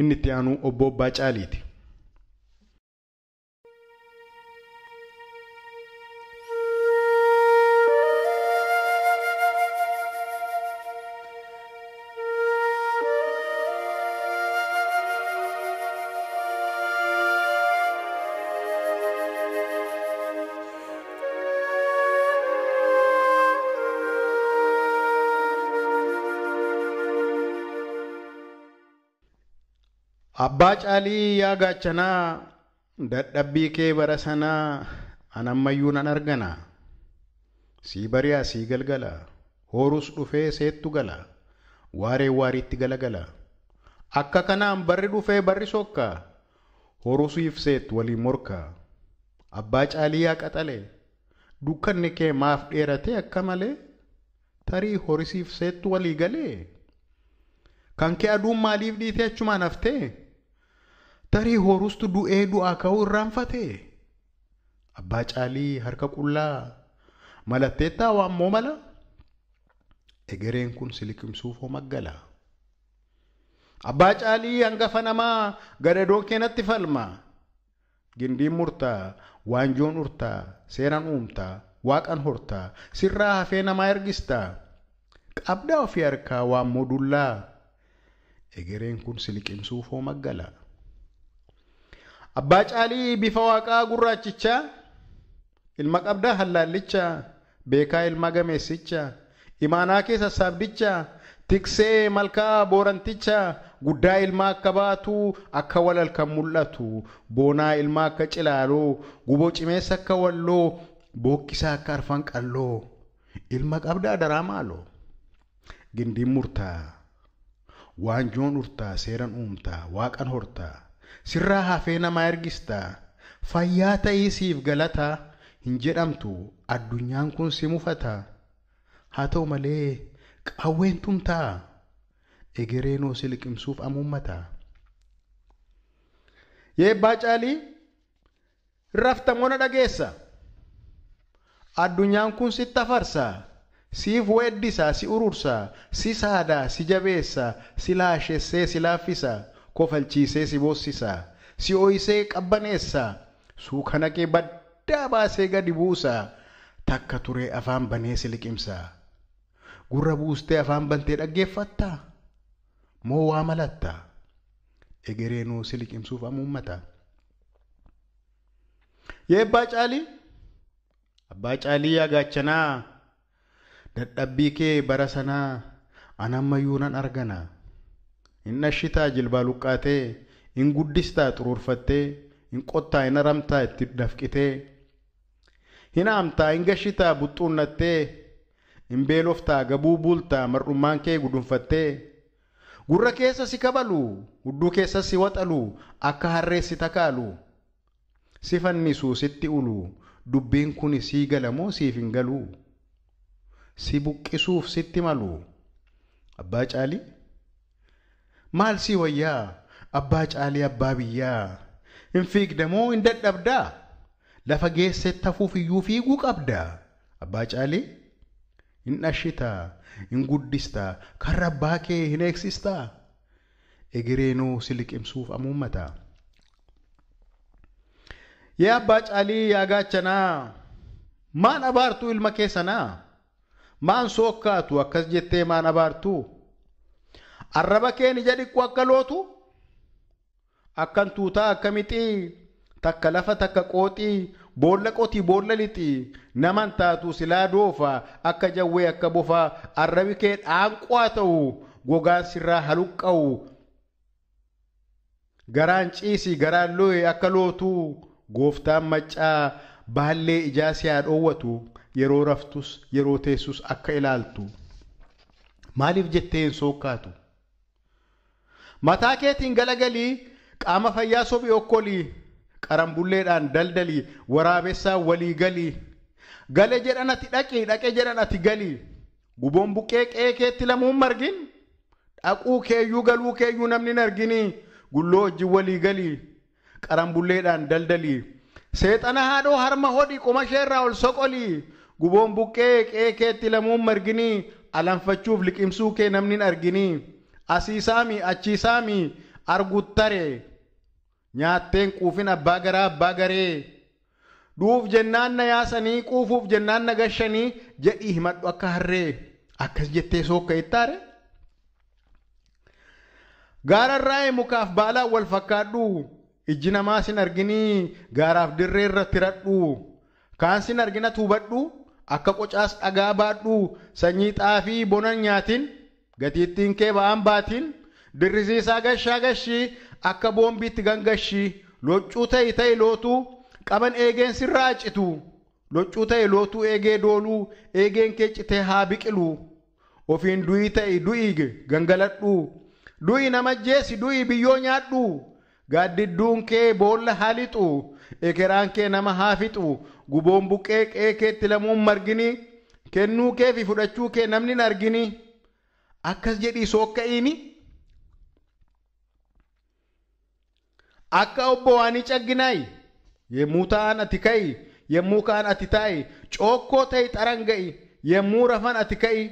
inni itti obbo Abbaa caalii yaa gaachanaa dadhabbii kee bara sanaa anammayyuu nan argana. Sii bariyaa sii galgala horus dhufee seettu gala waaree waariitti galagala. Akka kanaan barri dhufee barri sokka horusiif seettu waliin morka. Abbaa caalii yaa qaxale dukkanni kee maaf dheerate akka malee tarii horisiif seettu walii galee. Kan kee aduun maaliif dhiitee achumaan tarii horustu du'ee du'aa ka'uu irraanfate. Abbaa caalii harka qullaa malatteettaa waammoo mala. Egereen kun siliqimsuuf homaggala. Abbaa caalii hangafa namaa gadadoo keenatti falma. Gindiin murtaa, waanjoon urtaa, seeraan uumtaa, waaqan hortaa, sirraa hafee namaa ergistaa. Qabdaa ofii harkaa waammoo dullaa. Egereen kun siliqimsuuf homaggala. Abbaa Caalii bifa waaqaa gurraachichaa, ilma qabdaa halalichaa beekaa ilma gameessichaa, imaanaa keessa saabdichaa, tiksee malkaa boorantichaa, guddaa ilmaa akka baatu akka walal kan mul'atu, boonaa ilma akka cilaaloo, guboo cimeessa akka walloo, bookisa akka arfan qalloo, ilma qabdaa daraa maaloo, gindiin murtaa, waanjoon urtaa, seeran uumtaa, waaqan hortaa. sirraa hafee namaa ergista fayyaa ta'ii siif galata hin jedhamtu addunyaan kun si mufata haa ta'u malee qawween tumtaa noo si liqimsuuf amummata. Yeebbaa caalii raftamoona dhageessa addunyaan kun si tafarsa siif weeddisa si urursa si saada si jabeessa si laashessee si laaffisa. kofalchiisee si boossisa si ho'isee qabbaneessa suuka naqee baddaa baasee gadi buusa takka turee afaan banee si liqimsa gurra buustee afaan bantee dhaggeeffatta moo waa malatta egereenuu si liqimsuuf amuummata. Yee abbaa caalii abbaa caalii yaa gaachanaa dadhabbii kee bara sanaa anammayyuu nan argana. Inni ashitaa jilbaa luqqaatee, hin guddistaa xururfattee hin qottaa hin aramtaa itti dafqitee, hin amtaa hin gashitaa buxxuunnattee, hin beeloftaa gabuu buultaa mar'ummaan kee gudunfattee, gurra keessa si kabalu, hudduu keessa si waxalu, akka harreessita si si fannisuu sitti ulu, dubbiin kun sii galamoo siif hin galu, si buqqisuuf sitti malu. Abbaa maal sii wayyaa abbaa caalii abbaa biyyaa hin fiigdamoo hin dadhabdaa lafa geessetti hafuuf iyyuu fiiguu qabdaa abbaa caalii hin dhashitaa hin guddistaa karra abbaa kee hin eegsistaa egereenoo si liqimsuuf amuummataa. Yaa abbaa caalii yaa gaachanaa maan abaartuu ilma keessanaa maan sookkaatu akkas jettee maan abaartuu. arraba ija jedhiku akka lootu akkan tuutaa akka mixii takka lafa takka qooxii boolla qotii boolla lixii naman taatu silaa doofaa akka jawwee akka bofaa arrabi kee dhaanqwaa ta'u gogaan sirraa haluqqa'u garaan ciisii garaan loo'e akka lootu gooftaan maccaa baallee ijaa si haa dhoowwatu yeroo raftus yeroo teessus akka ilaaltu maaliif jettee hin sookkaatu. mataa keetiin galagalii qaama fayyaa sobii okkolii qarambuulleedhaan daldalii waraabessaa walii galii gale jedhan ati dhaqii dhaqee jedhan ati galii guboon buqqee qee keetti lamuun margin dhaquu keeyyuu galuu keeyyuu namni hin arginii gulloo wajjin walii galii qarambuulleedhaan daldalii seexana haadhoo harma hodhii qomashee irraa ol soqolii guboon buqqee qee keetti lamuun marginii alanfachuuf liqimsuu kee namni hin arginii. asii saamii achii saamii arguttaree nyaatteen quufin abbaa garaa abbaa garee dhuuf jennaan na yaasanii quufuuf jennaan na gashanii jedhii himadhu akka harree akkas jettee Gaara irraa ee mukaaf baalaan wal fakkaadhu ijji namaa sin arginii gaaraaf dirree irratti radhu kaan sin argina tuubadhu akka qocaas dhagaa baadhu sanyii xaafii bonan nyaatin. Gatiittiin kee ba'aan baatiin dirrisiisaa gashaa gashii akka boombiitti gangashii loccuu ta'e ta'e lootuu qaban eegeen sirraa citu loccuu ta'e lootuu eegee dooluu eegeen cite haa biqilu ofiin du'ii ta'e du'ii gangaladhu du'ii nama jeesi du'ii biyyoo nyaadhu gaaddidduun kee boolla haa lixu ekeraan kee nama haa guboon buqqee keetti lamuun margini kennuu kee fi fudhachuu kee namni hin argini. akkas jedhiisu akka inni akka obbo waanii cagginaay yemmuu ta'an ati ka'i yemmuu ka'an ati taa'i cookkoo ta'i xaran ga'i yemmuu rafan ati ka'i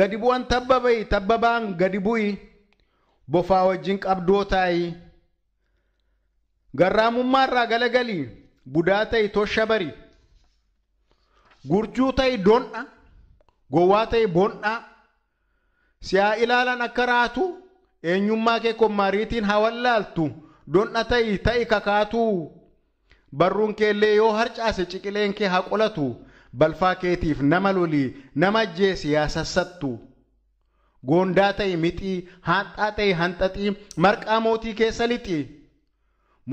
gadi bu'an tabba ba'i tabba ba'an gadi bu'i bofaa wajjin qabdoo taa'i garraamummaa garraamummaarraa galagali budaa ta'i tosha bari gurjuu ta'i dondha gowwaa ta'i bondhaa. si haa ilaalan akka raatu eenyummaa kee kommaariitiin haa wallaaltu dondha ta'i ta'i kakaatu. barruun keellee yoo harcaase ciqileen kee haa qolatu balfaa keetiif nama lolii nama ajjeesi haa sassattu goondaa ta'i mixii haanxaa ta'i hanxaxii marqaa mootii keessa lixi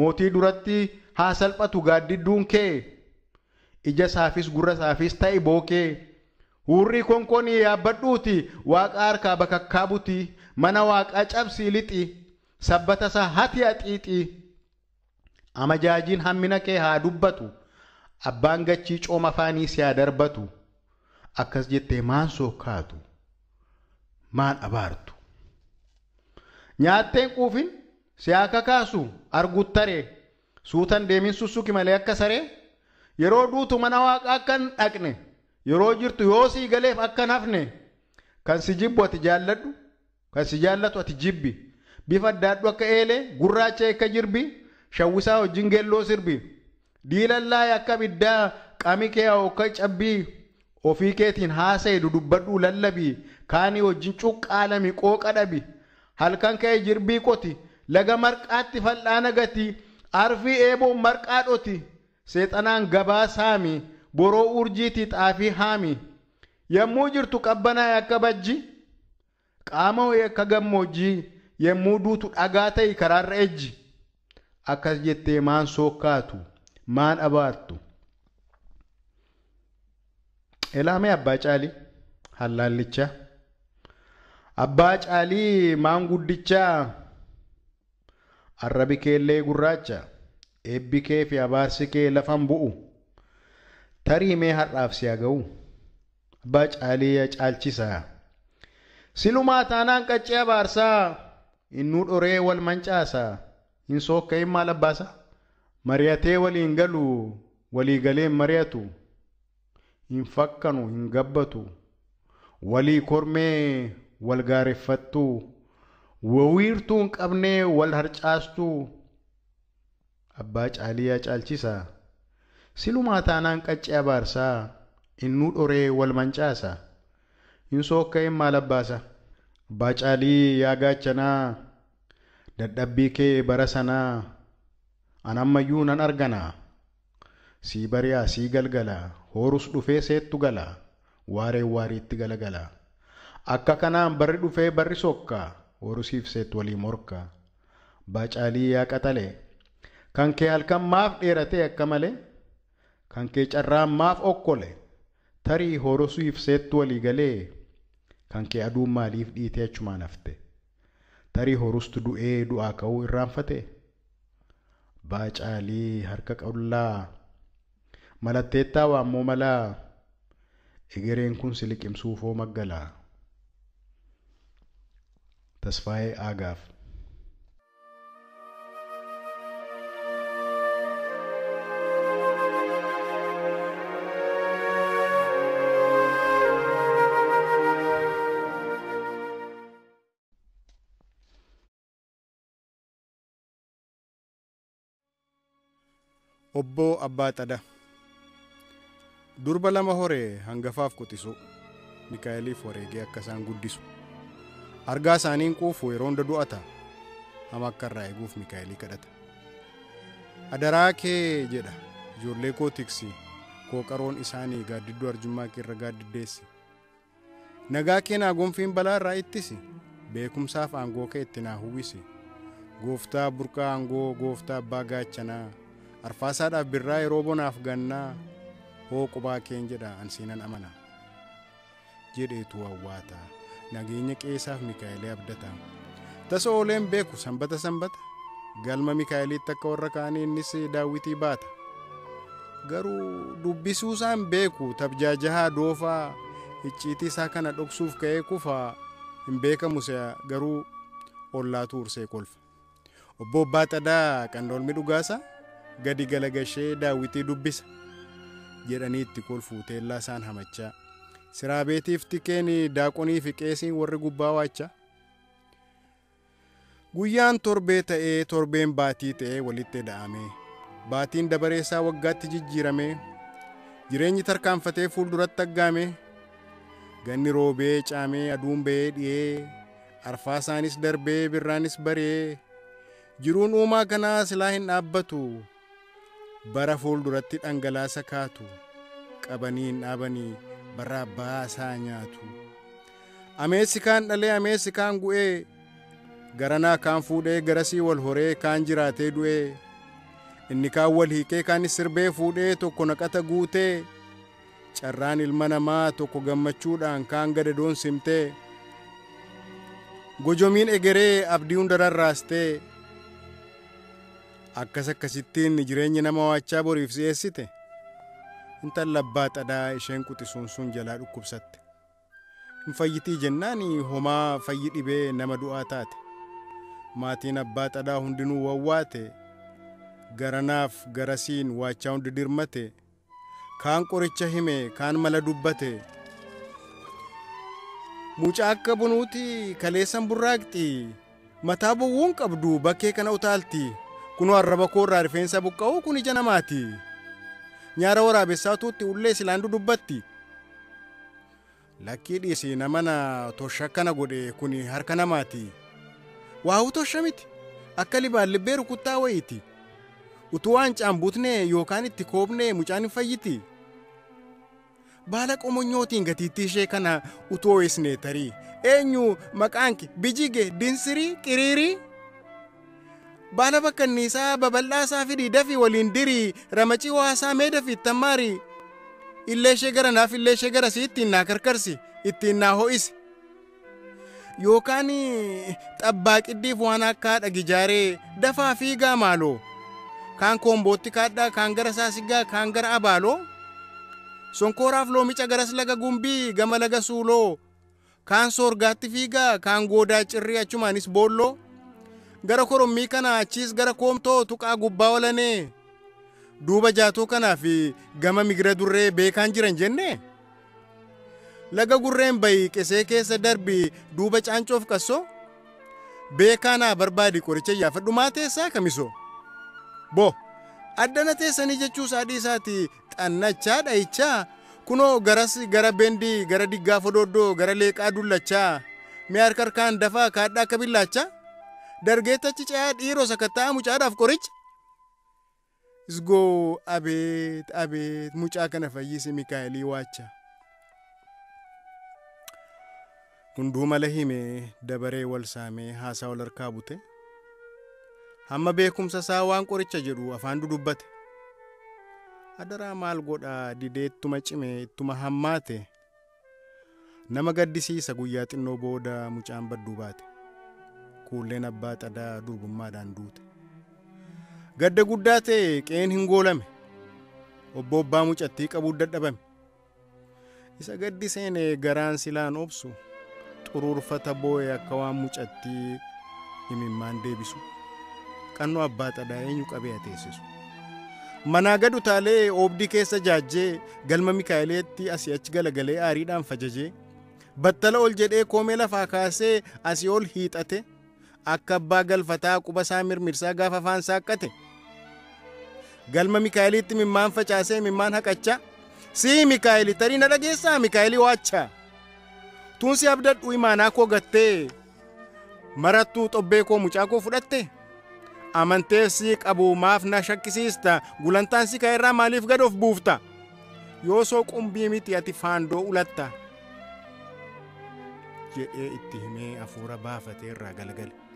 mootii duratti haa salphatu gaaddidduun kee ija saafis gurra saafis ta'i booke. Hurrii konkonii yaabbadhuuti waaqa harkaa bakakkaabuti mana waaqa cabsii lixi sabbata isaa hati haxiixi amajaajiin hammina kee haa dubbatu abbaan gachii cooma afaanii si haa darbatu akkas jettee maan sookaatu maan abaartu nyaatteen quufin si haa kakaasu arguttaree suutan deemin sussuki malee akka saree yeroo duutu mana waaqa akka hin dhaqne. yeroo jirtu yoo sii galeef akkan hafne kan si jibbu ati jaalladhu kan si jaallatu ati jibbi bifa addaadhu akka eelee gurraacha akka jirbi shawwisaa hojin geelloo sirbi diilallaayi akka biddaa kee qamikee akka cabbii ofii keetiin haasa'e dudubbadhuu lallabii kaanii wajjin cuqqaalami qooqa dhabi halkan ka'e jirbii qoti laga marqaatti fal'aana gati arfii eeboon marqaa dhoti seexanaan gabaa saami. boroo urjiitii xaafii haami yommuu jirtu qabbanaa akka bajji qaama ho'ee akka gammoojjii yommuu duutu dhagaa ta'e karaarra ejji akkas jettee maan sookkaatu maan abaattu. Elaamee abbaa caalii hallaallichaa abbaa caalii maan guddichaa arrabi keellee gurraacha eebbi kee fi abaarsi kee lafan bu'u. tarii har'aaf siyaa ga'u abbaa caalee caalchisa. silumaa taanaan qaccee abaarsaa innuu dhoree wal mancaasa in sookka'een maal abbaasa mari'atee waliin galu walii galeen mari'atu hin fakkanu hin gabbatu walii kormee wal gaareffattu wawiirtuu hin qabnee wal harcaastu abbaa caaliyyaa caalchisa. Silumaa taanaan qaccee abaarsaa, innuu dhoree wal mancaasa. Hin sookka'een maal abbaasa? Abbaa caalii yaa gaachanaa, dadhabbii kee bara sanaa, anammayyuu nan argana Sii bari'aa sii galgalaa, hoorus dhufee seettu gala waareen waariitti gala Akka kanaan barri dhufee barri sokkaa, hoorusiif seet waliin morka Abbaa yaa qatale kan kee halkan maaf dheerate akka malee? kan kee carraa maaf okkole tarii horosuuf seettu walii galee kan kee maaliif dhiitee achumaan hafte tarii horustu du'ee du'aa ka'uu irraanfate caalii harka qollaa malatteettaa waammoo malaa egereen kun si liqimsuufoo maggalaa. ተስፋዬ aagaaf. Obboo Abbaa Xadaa Durba lama horee hangafaaf qotisuu Mikaa'eliif wareegee akka isaan guddisu argaa isaaniin quufu yeroo hunda du'ata hama akka irraa eeguuf Mikaa'elii kadhata. Adaraa kee jedha ijoollee koo tiksi koo qaroon isaanii gaaddidduu arjummaa kee irra gaaddiddeessi. Nagaa kee gonfiin balaa irraa ittisi beekumsaaf aangoo kee itti naa huwwisi. Gooftaa burqaa aangoo gooftaa abbaa gaachanaa. arfaasaadhaaf birraa yeroo bonaaf gannaa hoo qubaa keen jedha ansiinan amana jedhetu awwaataa nageenya qeesaaf mikaa'ilee abdataa tasoo oleen beeku sanbata sanbata galma mikaa'eliitti akka warra kaanii innis daawwitii baata garuu dubbisuusaan beeku tabjaajahaa doofaa icciitii isaa kana dhoksuuf ka'ee kufaa hin beekamu garuu ollaatu ursee kolfa obbo Abbaa Xadaa qandoolmi dhugaasaa. gadi galagashee daawwitii dubbisa jedhanii itti kolfuu teellaa isaan hamachaa siraabeetiif tikeen daaqonii fi qeesiin warri gubbaa waachaa. Guyyaan torbee ta'ee torbeen baatii ta'ee walitti daa'ame baatiin dabareessaa waggaatti jijjiirame jireenyi tarkaanfatee fuulduratti aggaame ganni roobee caamee aduun ba'ee arfaa arfaasaanis darbee birraanis baree jiruun uumaa kanaa silaa hin dhaabbatu bara fuulduratti dhangalaasa kaatu qabaniin dhaabanii bara baasaa nyaatu ameessi kaan dhalee ameessi kaan gu'ee garanaa kaan fuudhee garasii wal horee kaan jiraatee du'ee inni kaan wal hiikee kaan sirbee fuudhee tokko naqata guutee carraan ilma namaa tokko gammachuudhaan kaan gadadoon simtee gojomiin egeree abdii hunda rarraastee akkas akkasittiin jireenyi nama waachaa boriif si'eessite intala abbaa xadaa isheen quxisuun sun jalaa dhukkubsatte in fayyitii jennaan homaa fayyi dhibee nama du'aa taate maatiin abbaa xadaa hundinuu wawwaate garanaaf garasiin waachaa hundi dirmate kaan qoricha hime kaan mala dubbate mucaa akka bunuuti kaleessan burraaqxi mataa bowwuun qabdu bakkee kana utaalti. kunoo arraba koo irraa rifeensa buqqa'uu kun ija namaati nyaara waraabessaatuutti ullee silaandu dubbatti. lakkii dhiisii namana tosha akkana godhe kun harka namaati waa'u tosha miti akka libaan libbee rukuttaa wayiiti utuu waan caambuutne yookaan itti koobne mucaan hin fayyiti baala qomonyootiin gatiittii kana utuu ho'isne tarii eenyu maqaanki bijige dinsiri qiriiri? baana bakka isaa babal'aa isaa fidii dafii waliin dirii ramacii waasaa mee dafii ittan maari illee ishee gara naaf illee ishee gara sii ittiin naa karkarsi ittiin naa ho'isi yookaan xabbaa qiddiif waan akka haadha gijaaree dafaa fiigaa maaloo kaan koombootti kaadhaa kaan gara saasigaa kaan gara abaaloo sonkooraaf loomicha garas laga gumbii gama laga suuloo kaan soorgaatti fiigaa kaan goodaa cirrii achumaanis boolloo gara korommii kanaa achiis gara koomtoo tuqaa gubbaa walanee duuba jaatuu kanaa gama migira durree beekan jiran jenne laga gurreen bayi qesee keessa darbii duuba caancoof qasoo beekaanaa barbaadi qoricha yaafa teessaa kamiso bo addana teessanii jechuu saadhii isaati xannachaa dha'ichaa kunoo garas gara bendii gara diggaa fodooddoo gara leeqaa dullachaa mi'a harkaan dafaa kaadhaa akka billaachaa dargeettachi ce'aa dhiiroo sakattaa mucaadhaaf qoricha. Isgoo abeet abeet mucaa kana fayyisi Mikaa'elii waacha. Hunduu mala himee dabaree wal saamee haasaa wal harkaa bute. Hamma beekumsa saa waan qoricha jedhu afaan dudubbate. Adaraa maal didee ittuma cimee ittuma hammaate. Nama gaddisiisa guyyaa xinnoo booda mucaan badduu baate. kuulleen abbaa xadaa durbummaadhaan duute. Gadda guddaa ta'e qeen hin goolame. Obbo Obbaa mucattii qabuun dadhabame. Isa gaddi seene garaan silaan obsu xuruurfata boo'e akka waan mucattii himimmaan deebisu. Qannoo abbaa xadaa eenyu qabee ateessisu. Manaa gad utaalee oobdii keessa jaajjee galma Mikaa'eleetti asii achi galagalee aariidhaan fajajee battala ol jedhee koomee lafaa kaasee asii ol hiixate akka abbaa galfataa quba saa mirmirsaa gaafa afaan saaqqate galma mikaa'elitti mimmaan facaasee mimmaan haqachaa sii mikaa'eli tarii na dhageessaa mikaa'eli waachaa tun si abdadhu imaanaa koo gattee marattuu tobbee koo mucaa koo fudhatte amantee si qabu maafna na shakkisiista gulantaan si irraa maaliif gad of buufta yoo soo qumbii miti ati faandoo ulatta jedhee itti himee hafuura baafatee irraa galagale.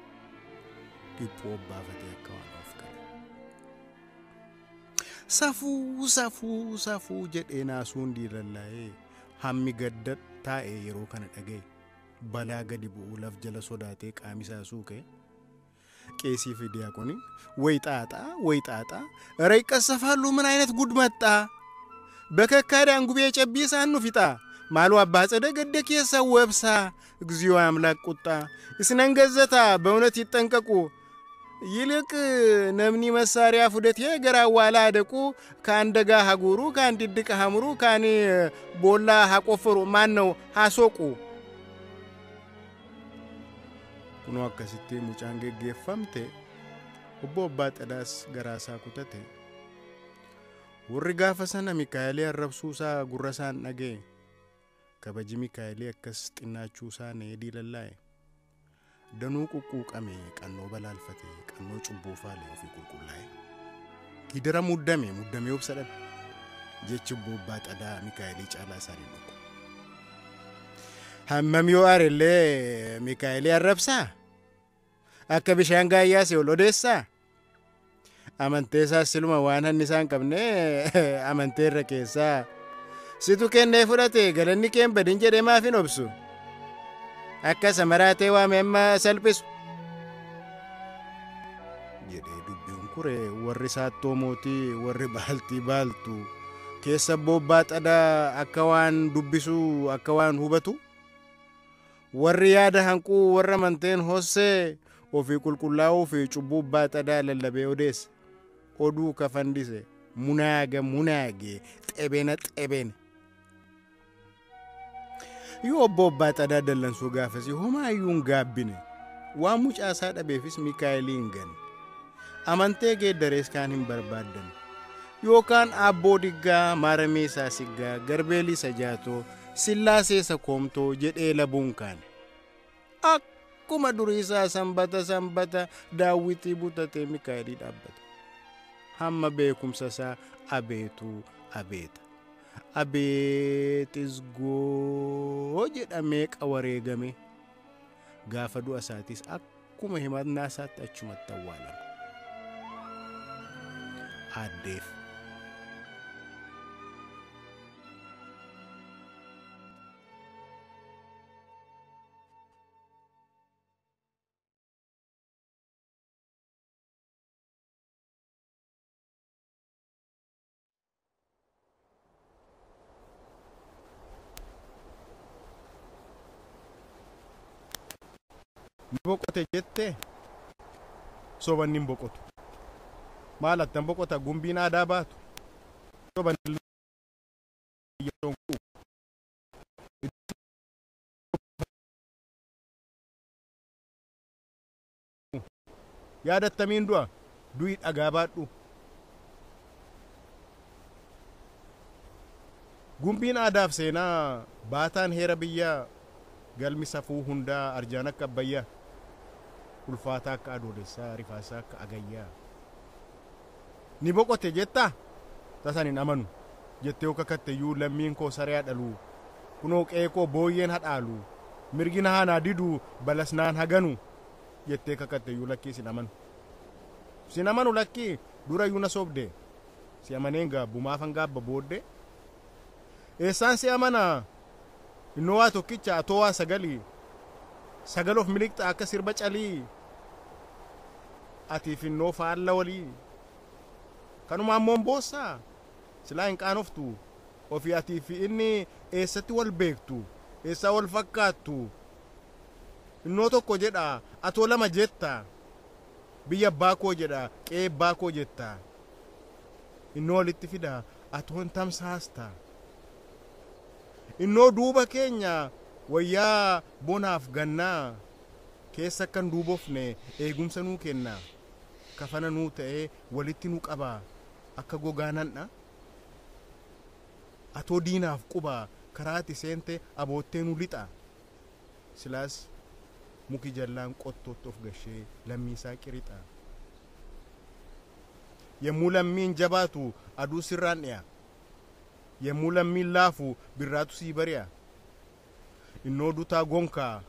upåbærede kaanoof safuu safuu safuu jedhee naasuun diirrallaa'ee hammi gadda taa'ee yeroo kana dhaga'e balaa gadi bu'uu laf jala sodaatee qaamisaa suuqee ቄሲ ፊዲያቆኒ ወይ ጣጣ ወይ ጣጣ እረ ይቀሰፋሉ ምን አይነት ጉድ መጣ በከካዳ አንጉቤ ጨቢ ሳኑ ፊጣ ማሉ አባ ጸደ ገደ ኬሳ ወብሳ እግዚኦ አምላክ ቁጣ እስነንገዘታ በእውነት ይጠንቀቁ Yiliq namni masariyaa fudhate gara waala dhaqu kan daga haguuru kaan didiqa hamuru kaan boollaa haqofforu manna'u ha soqu. Kun akka sitte obbo abbaa ubbo garaa isaa kutate warri gaafa sana miiqaalee isaa gurra san dhagee kabajimii kii akkas xinnaachuusaan dheedilallayee. danuu quuqquuqame qannoo balaalfate qannoo cubbuu faale ofii qulqullaa'e gidira muddame muddamee obsadhame jechi boobbaa xadaa mikaa'elii caalaa isaanii dhugu. Hammam yoo aarellee mikaa'elii arrabsaa? Akka bishaan gaayyaa si ol odeessaa? Amantee isaas siluma waan hanni isaan qabne amantee irra keessaa situ kennee fudhate galanni keen badin jedhee maaf hin obsu? akka samaraatee waame amma salphisu jedhee dubbiin kure warri saattoo warri baaltii baaltu keessa boobbaa xadaa akka waan dubbisuu akka waan hubatu warri yaada hanquu warra amanteen hossee ofii qulqullaa'uu fi cubbuu baaxadaa lallabee odeesse oduu kafandise munaaga munaagee xebena xebena Yoo obbo Abbaatii Dallansuu gaafas homaayyuu hin gaabbine waan mucaasaa dhabeefis Mikaa'elii hin ganne. Amantee geeddarees kaan hin barbaaddan. Yookaan abboo Diggaa, Maaramee isaa Siggaa, Garbeelii isa Jaatoo, Sillaasee Koomtoo jedhee labuun kaan Akkuma durii isaa sanbata sanbata daawwitii butatee Mikaa'elii dhaabbata. Hamma beekumsa isaa abeetuu abeeta. Abeexis goo jedhamee wareegame gaafa du'a isaatis akkuma himatnaa isaatti achumatti awwaalama. Addeef ni boqote jette sobanni boqotu maal attan boqota gumbiin aadaa baatu soban yaadattamiin du'a du'i dhagaa baadhu gumbiin aadaaf seenaa baataan heera biyyaa galmi safuu hundaa arjaan akka abbayya ulfaataa akka adolessaa rifaasaa akka agayyaa ni boqote jetta tasan hin amanu jettee yoo kakatteyyuu lammiin koo saree dhaaluu kunoo qe'ee koo booyyeen hadhaalu mirgina haanaa diduu balasnaan haganu jettee kakatteyyuu lakkii sin amanu sin amanu lakkii durayyuu na sobde si amaneen gaabbu maafan gaabba boodde eessaan si amanaa innowaa tokkicha atowaa sagalii Sagal of tak kasir sirba li, ati finnoo faalla walii kanuma mombosa. Selain silaa hin of ofii atii fi ini eessatti wal tu. Esa wal fakkaattu to ko jeda atola ma jetta ko jeda jedha ba ko jetta innoo walitti fida atoon sasta. Inno duba kenya wayyaa bonaaf gannaa keessa akkan duubofne eegumsa eh, nuu kenna kafana nuu ta'ee eh, walitti nu qabaa akka gogaanandha atoo diinaaf qubaa karaa ati seente aboottee nu lixa silaas mukii jallaan qottootti of gashee isaa qirixa yemmuu lammiin jabaatu aduu sirraan dhiya yemmuu lammiin laafu birraatu sii bari'a innoo dutaa gonkaa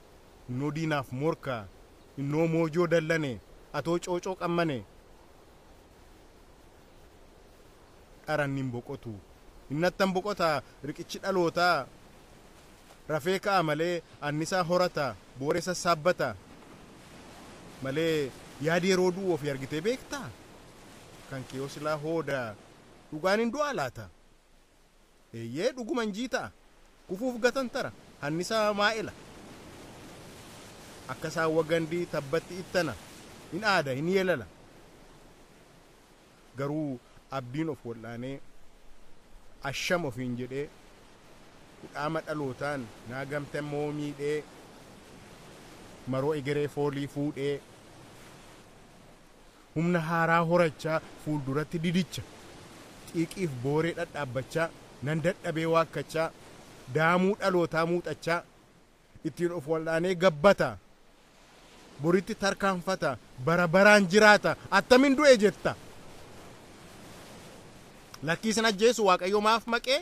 innoo diinaaf morkaa innoo moojoo dallane atoo coocoo qammane dharannin boqotu innattan boqotaa riqichi dhalootaa rafee ka'a malee annisaa horata booree sassaabbata malee yaada yeroo du'u ofii argitee beektaa kan kiyoo silaa hoodaa dhugaan hin du'aa laata eeyyee dhuguman jiitaa kufuuf tara. hannisaa maa'ila akka isaan wagandii tabbatti ittana hin aada hin yeelala garuu abdiin of wal'aanee asham ofiin jedhee kudhaama dhalootaan naa gamte moomiidhee maroo egeree foolii fuudhee humna haaraa horachaa fuulduratti didicha xiiqiif booree dhadhaabbachaa nan dadhabee waakkachaa daamuu dhalootaa muuxachaa ittiin of wal'aanee gabbata boritti tarkaanfata bara baraan jiraata attamin du'e jetta lakkiisan ajjeesu waaqayyo maaf maqee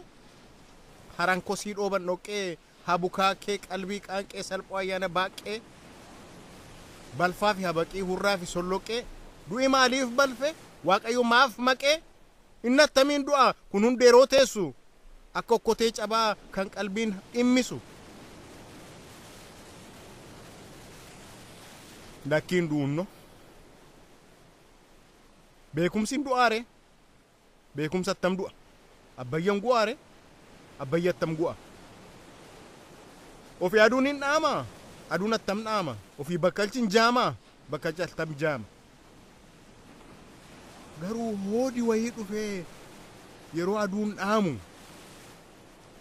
haran kosii dhooban dhoqqee habukaa kee qalbii qaanqee salphoo ayyaana baaqee balfaa fi habaqii hurraa fi solloqee du'i maaliif balfe waaqayyo maaf maqee inni attamiin du'a kun hundeeroo teessu akko okkotee cabaa kan qalbiin dhimmisu lakkiin duunno beekumsi du'aare beekumsa attam du'a abbayyan gu'aare abbayya attam gu'a ofi adunin hin dhaamaa aduun attam ofi ofii bakkalchin jaamaa bakkalchi attam jaama garuu hoodi wayii dhufee yeroo aduun dhaamu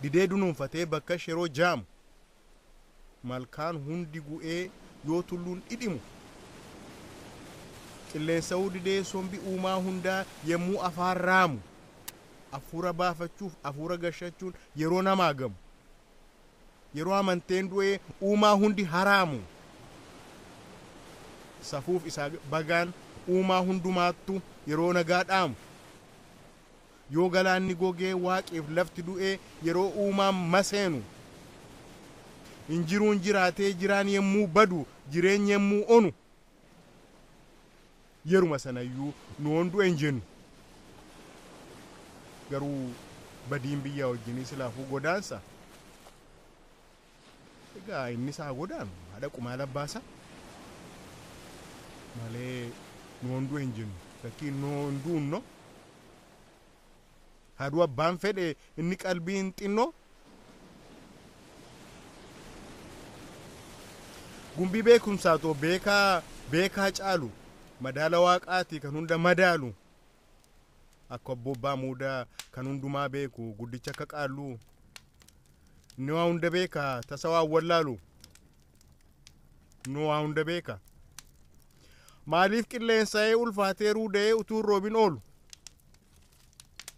didee dunuunfatee bakka yeroo jaamu malkaan hundi gu'ee yoo tulluun dhidhimu qilleensa'uu didee sombi uumaa hundaa yemmuu afaan raamu afuura baafachuuf afuura gashachuun yeroo namaa gamu yeroo amanteen du'ee uumaa hundi haraamu safuuf isaa bagaan uumaa hundumaattu yeroo nagaa dhaamu yoo galaanni gogee waaqeef lafti du'ee yeroo uumaan maseenu injiruun jiraatee jiraan yemmuu badu jireenya yemmuu onu yeruma sanayyuu nu hondu hin jennu garuu badiin biyya wajjin laafuu godaansa egaa inni saa godaanu haadha qumaala baasa malee nu hondu hin jennu fakkiin nu haadhuwa abbaan fedhe inni qalbii hin xinnoo gumbii beekumsaa too beekaa beekaa caalu madaala waaqaati kan hunda madaalu akka obbo Abbaa kan hundumaa beeku guddicha akka qaallu inni waa hunda beeka tasa waa wallaalu inni waa hunda beeka maaliif qilleensa'ee ulfaateeruu da'ee utuu roobin oolu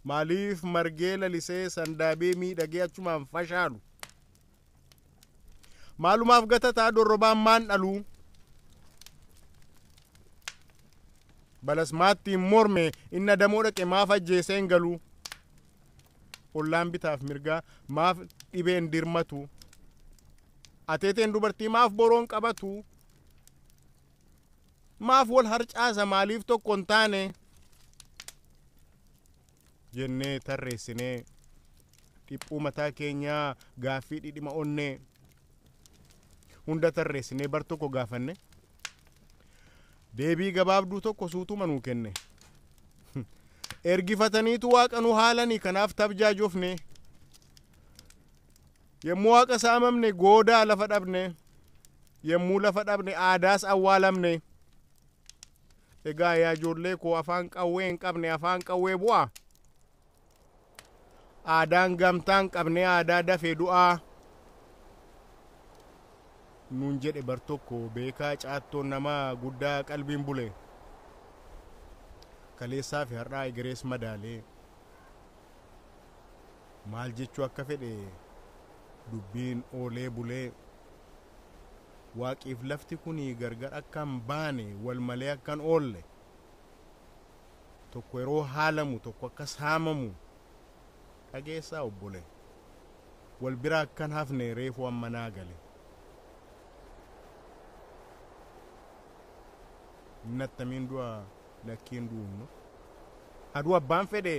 malif margela lise sandabe mi dage lalisee fashalu miidhagee achumaan ta do roba man maan balas mati morme inna damoo dhaqe mafa je sengalu ollaan bitaaf mirga maf ibe dirmatu ateeteen dubartii maf boron qabatu maf wol harcaasa maaliif tokko hin taane jennee tarreessinee dhiphuu mataa keenyaa di dhidhima onnee hunda ko gafanne debi gabab du to ko sutu manu kenne ergifataniitu waaqa nu haalanii kanaaf tabjaajoofne yemmuu waaqa saamamne ne ye dhabne yemmuu lafa dhabne aadaas awwaalamne egaa ega ya jurle ko qawwee hin qabne afang qawwee buah. aadaan gamtaan qabnee aadaa dafee du'aa nuun jedhe bar tokko beekaa caattoon namaa guddaa qalbiin bule kaleessaa fi har'aa egerees madaalee maal jechuu akka fedhe dubbiin oolee bulee waaqiif lafti kun gargar akkan baane wal malee akkan oolle tokko yeroo haalamu tokko akkas haamamu dhageessaa obbole wal bira akkan hafne reefu amma naa gale nattamiin du'a lakkiin du'unno aduu abbaan fedhe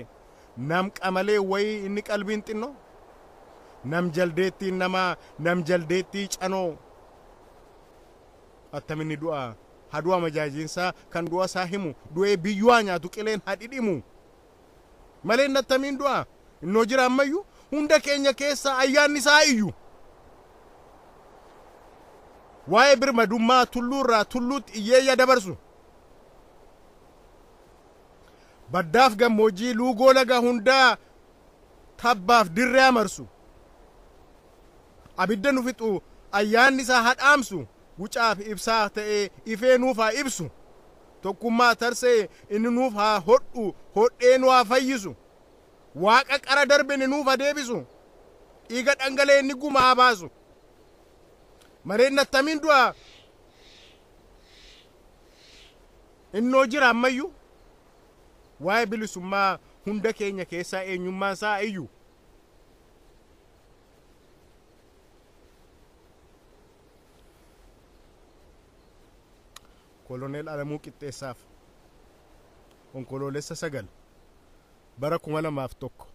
nam qamalee wayii inni qalbiin xinno nam jaldeettii nama nam jaldeettii canoo attaminni du'a hadu'a majajinsa kan du'a sahimu himu du'ee biyyuwaa nyaatu qileen hadhidhimu malee nattamiin du'a innoo jira ammayyuu hunda keenya keessa ayyaanni isaa iyyu waa'ee birmadummaa tulluurraa tulluutti iyyeeyya dabarsu baddaaf gammoojjii luugoo laga hundaa tabbaaf dirree amarsu abidda nu fixu ayyaanni isaa hadhaamsu wucaaf ibsaa ta'ee ifee nuuf haa ibsu tokkummaa tarsee inni nuuf haa hodhu hodhee nu haa fayyisu waaqa qara darbe ni nuuf adeebisu dhiiga dhangalee ni gumaa baasu mareen attamiin du'a innoo jira ammayyu waa'ee bilisummaa hunda keenya keessaa eenyummaan isaa iyyu e koloneel alamuu qixxeessaaf onkoloolessa sagal baraku wala maaf tokko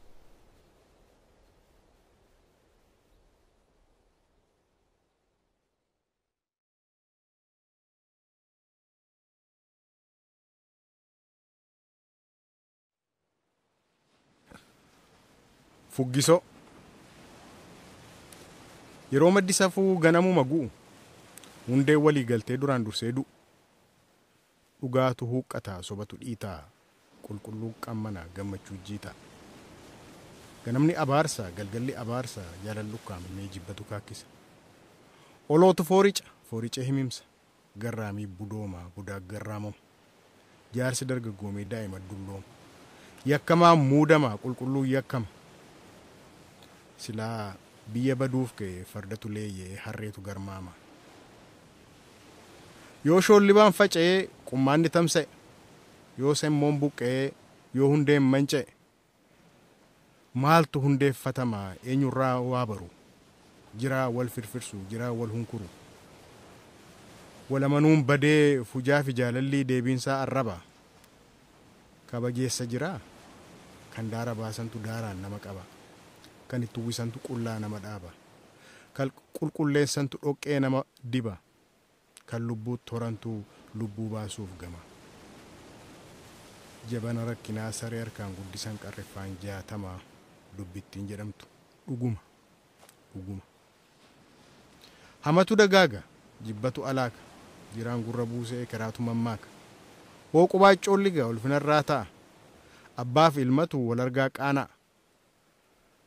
fuggiso yeroo maddisa fu ganamuma gu'u hundee walii galtee duraan dursee du dhugaatu huuqqataa sobatu dhiitaa qulqulluu qammanaa gammachuu jiita. Ganamni abaarsa galgalli abaarsa jaalallu kaamillee jibbatu kaakkisa. Olootu foorica fooricha himimsa garraamii budooma budaa garraamamu. Jaarsi dargaggoomee daa'ima dullooma. Yakkamaa muudama qulqulluu yakkama. Silaa biyya baduuf ga'e fardatu leeyyee harreetu garmaama. Yoo shoolli baan faca'ee qummaanni tamsa'e yoo semmoon buqqee yoo hundeen manca'e maaltu hundeeffatamaa eenyurraa waa baru jiraa wal firfirsu jiraa wal hunkuru walamanuun badee fujaa fi jaalallii deebiinsaa arraba kabageessa jiraa kan daara baasantu daaraan nama qaba kan itti wisantu qullaa nama dhaaba kan qulqulleessantu dhoqqee nama diba kan lubbuu torantu lubbuu baasuuf gama Jabana rakkinaa saree arkaan guddisan qarreffaan jaatama dubbittiin jedhamtu dhuguma Hamatu dagaaga jibbatu alaaka jiraan gurra buusee karaatu mammaaka hoo qubaachoon liga ulfinarraa ta'a abbaaf ilmatu wal argaa qaana'a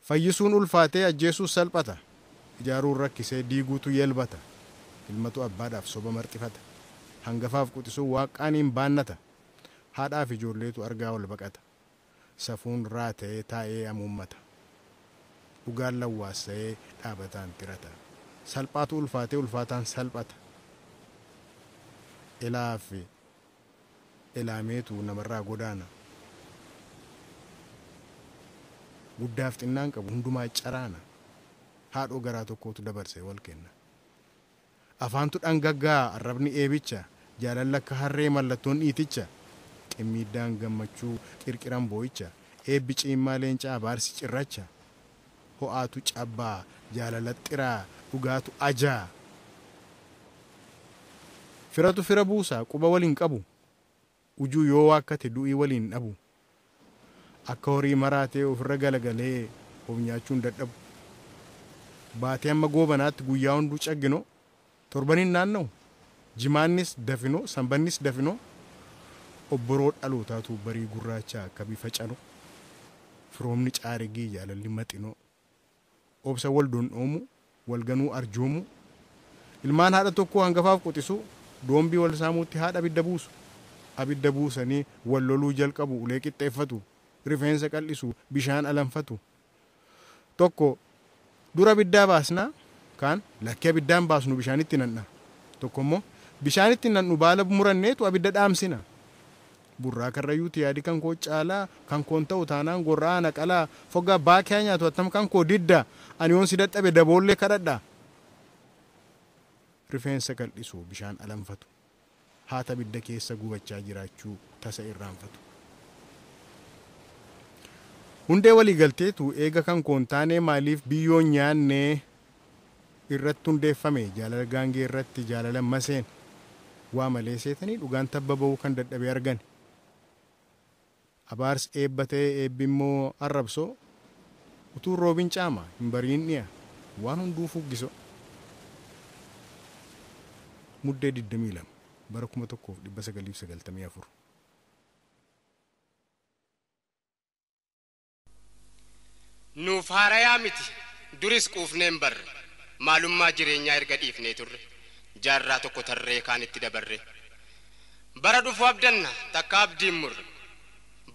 fayyisuun ulfaatee ajjeesuus salphata ijaaruun rakkisee diiguutu yelbata ilmatu abbaadhaaf soba marxifata hangafaaf quxisuun waaqaaniin baannata haadhaaf ijoolleetu argaa ol baqata safuun raata'ee taa'ee amuummata dhugaan lawwaas ta'ee dhaabataan tirata salphaatu ulfaatee ulfaataan salphata ilaaf ilaameetu namarraa godaana guddaaf xinnaan qabu hundumaa caraana haadhoo garaa tokkootu dabarse wal kenna afaantu dhangaggaa arrabni eebicha jaalalli akka harree mallattoon dhiiticha qimmiidaan gammachuu qirqiran boo'icha eebbi ciimmaa leencaa baarsi cirracha ho'aatu cabbaa jaalalaxiraa dhugaatu ajaa firatu fira buusaa quba waliin qabu ujuu yoo waakkate du'ii waliin dhabu akka horii maraatee ofirra galagalee of nyaachuun dadhabu baatee amma goobanaatti guyyaa hunduu caggino torbaniin naanna'u jimaannis dafino sanbannis dafino obboroo dhalootaatu barii gurraacha akka bifa canu firoomni caarigii jaalalli maxinoo obsa wal dondhoomu wal ganuu arjoomu ilmaan haadha tokko hangafaaf qotisu doombii wal saamuutti haadha abidda buusu abidda buusanii wal loluu jalqabu ulee qixxeeffatu rifeensa qallisuu bishaan alanfatu tokko dura abiddaa baasnaa kaan lakkee abiddaan baasnu bishaanitti nanna tokko immoo bishaanitti nannu baala muranneetu abidda dhaamsina burraa karrayyuuti yaadi kan koo caalaa kan koon ta'u taanaan gorraa ana qalaa foggaa baakee nyaatu attam kan koo didda ani yoon si dadhabe daboollee kadhadha. Rifeensa qal'isu bishaan alanfatu haata bidda keessa gubachaa jiraachuu tasa irraanfatu. Hundee walii galteetu eega kan koon taanee maaliif biyyoon nyaannee irratti hundeeffame jaalala gaangee irratti jaalala maseen waa malee seetanii dhugaan tabba ba'uu kan dadhabee argane. abaarsi eebbatee immoo arrabsoo utuu roobiin caama hin bariin dhi'a waan hunduu fuggiso muddee bara nuuf haarayaa miti duris hin barre maalummaa jireenyaa erga dhiifnee turre jaarraa tokko tarree kaanitti dabarre bara dhufu abdanna takka abdiin murre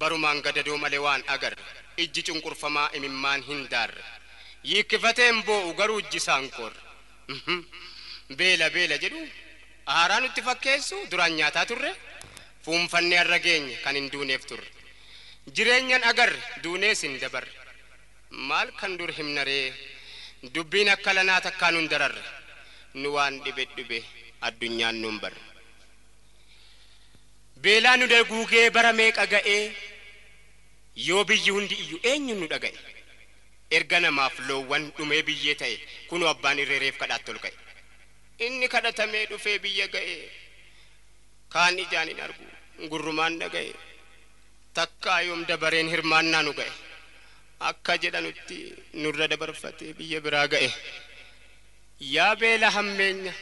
barumaan gadadoo male waan agar ijji cunqurfamaa imimmaan hin daarre yiikkifateen boo'u garuu ijji qoorre mhm. beela beela jedhu haaraa nutti fakkeessu duraan nyaataa turre fuunfanne arra geenye kan hin duuneef turre jireenyan agarre duunees hin dabarre maal kan dur himna ree dubbiin akka lanaa takkaa hin dararre nu waan dhibe dhube addunyaan nun barre beelaa nu daguugee bara meeqa ga'ee yoo biyyi hundi iyyu eenyu nu dhaga'e erga namaaf loowwan dhumee biyyee ta'e kunu abbaan irreereef kadhaat ka'e inni kadhatamee dhufee biyya ga'e kaan ijaan hin argu gurrumaan dhaga'e takkaa yoom dabareen hirmaannaa nu ga'e akka jedhanutti nurra dabarfatee biyya biraa ga'e yaa beela hammeenya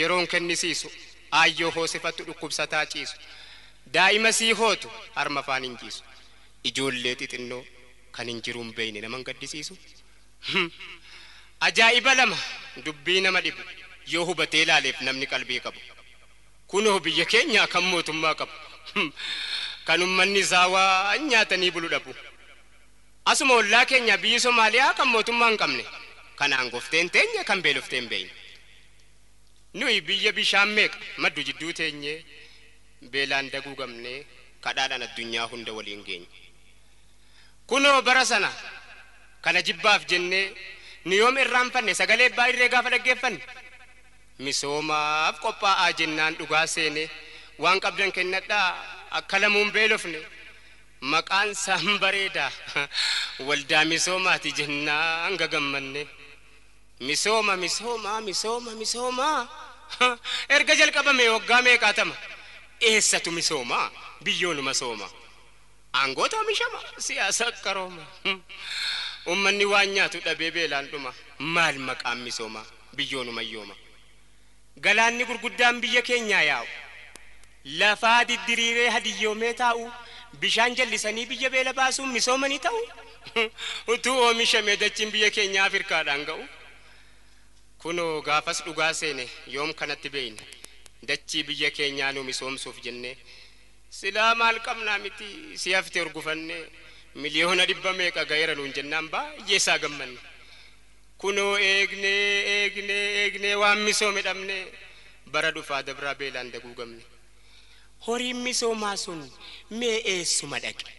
yeroon kennisiisu aayyoo hoosifattu dhukkubsataa ciisu daa'ima sii hootu harma hin ciisu ijoollee xixinnoo kan hin jiruun hin beeyne naman gaddisiisu ajaa'iba lama dubbii nama dhibu yoo hubatee ilaaleef namni qalbii qabu kunoo biyya keenyaa kan mootummaa qabu kan ummanni isaa waan nyaatanii bulu dhabu asuma ollaa keenya biyyi somaaliyaa kan mootummaa hin qabne kanaan gofteen teenye kan beelofteen beeyne nuyi biyya bishaan meeqa maddu jidduu teenye beelaan daguu kadhaadhaan addunyaa hunda waliin geenye kunoo bara sana kana jibbaaf jennee niyoom irraanfanne sagalee baay'ee gaafa dhaggeeffanne misoomaaf qophaa'aa jennaan dhugaa seene waan qabdan kennadhaa akka lamuun beelofne maqaan isaan bareeda waldaa misoomaati jennaan gagammanne misooma misooma misooma misooma erga jalqabame waggaa meeqaatama eessatu misoomaa biyyoonuma soomaa Aangoota oomishama siyaasa qarooma. Uummanni waan nyaatu dhabee beelaan dhuma maal maqaan misooma biyyoonumayyooma Galaanni gurguddaan biyya keenyaa yaa'u lafaa diddiriiree hadiyyoomee taa'u bishaan jallisanii biyya beela baasuun misoomanii ta'u utuu oomishamee dachiin biyya keenyaa Afirkaadhaan ga'u. Kunoo gaafas dhugaa seene yoom kanatti beeyne dachii biyya keenyaa nu misoomsuuf jennee. silaamaal qabnaa miti siyaa fite urgufanne miliyoona dhibba meeqa ga'eeraluun jennaan baa ijjeessaa gammanne kunoo eegne eegne eegne waan misoome dhabne bara dhufaa dabraa beelaan daguugamne horiin misoomaa sun mee eessuma dhaqe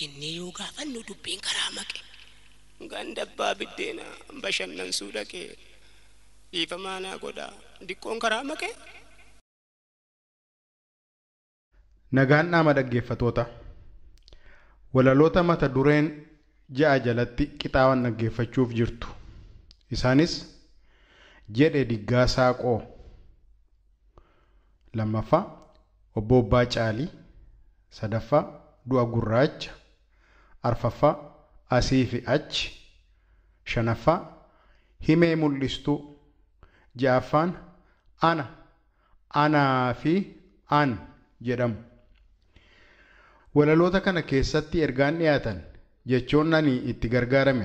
jennee yoo gaafannu dubbiin karaa maqe gandabbaa biddeena bashannansuudhaqe dhiifamaanaa godha dikkoon karaa maqe Nagaan dhaama dhaggeeffatoota. Walaloota mata dureen ja'a jalatti qixaawaan dhaggeeffachuuf jirtu. Isaanis jedhe diggaa saaqoo. Lammaffaa obbo Obbaa Caalii. Sadaffaa du'a gurraacha. Arfaffaa asii fi achi. Shanaffaa himee mul'istuu. Ja'affaan ana anaa fi an jedhamu. Walaloota kana keessatti ergaan dhiyaatan jechoon ani itti gargaarame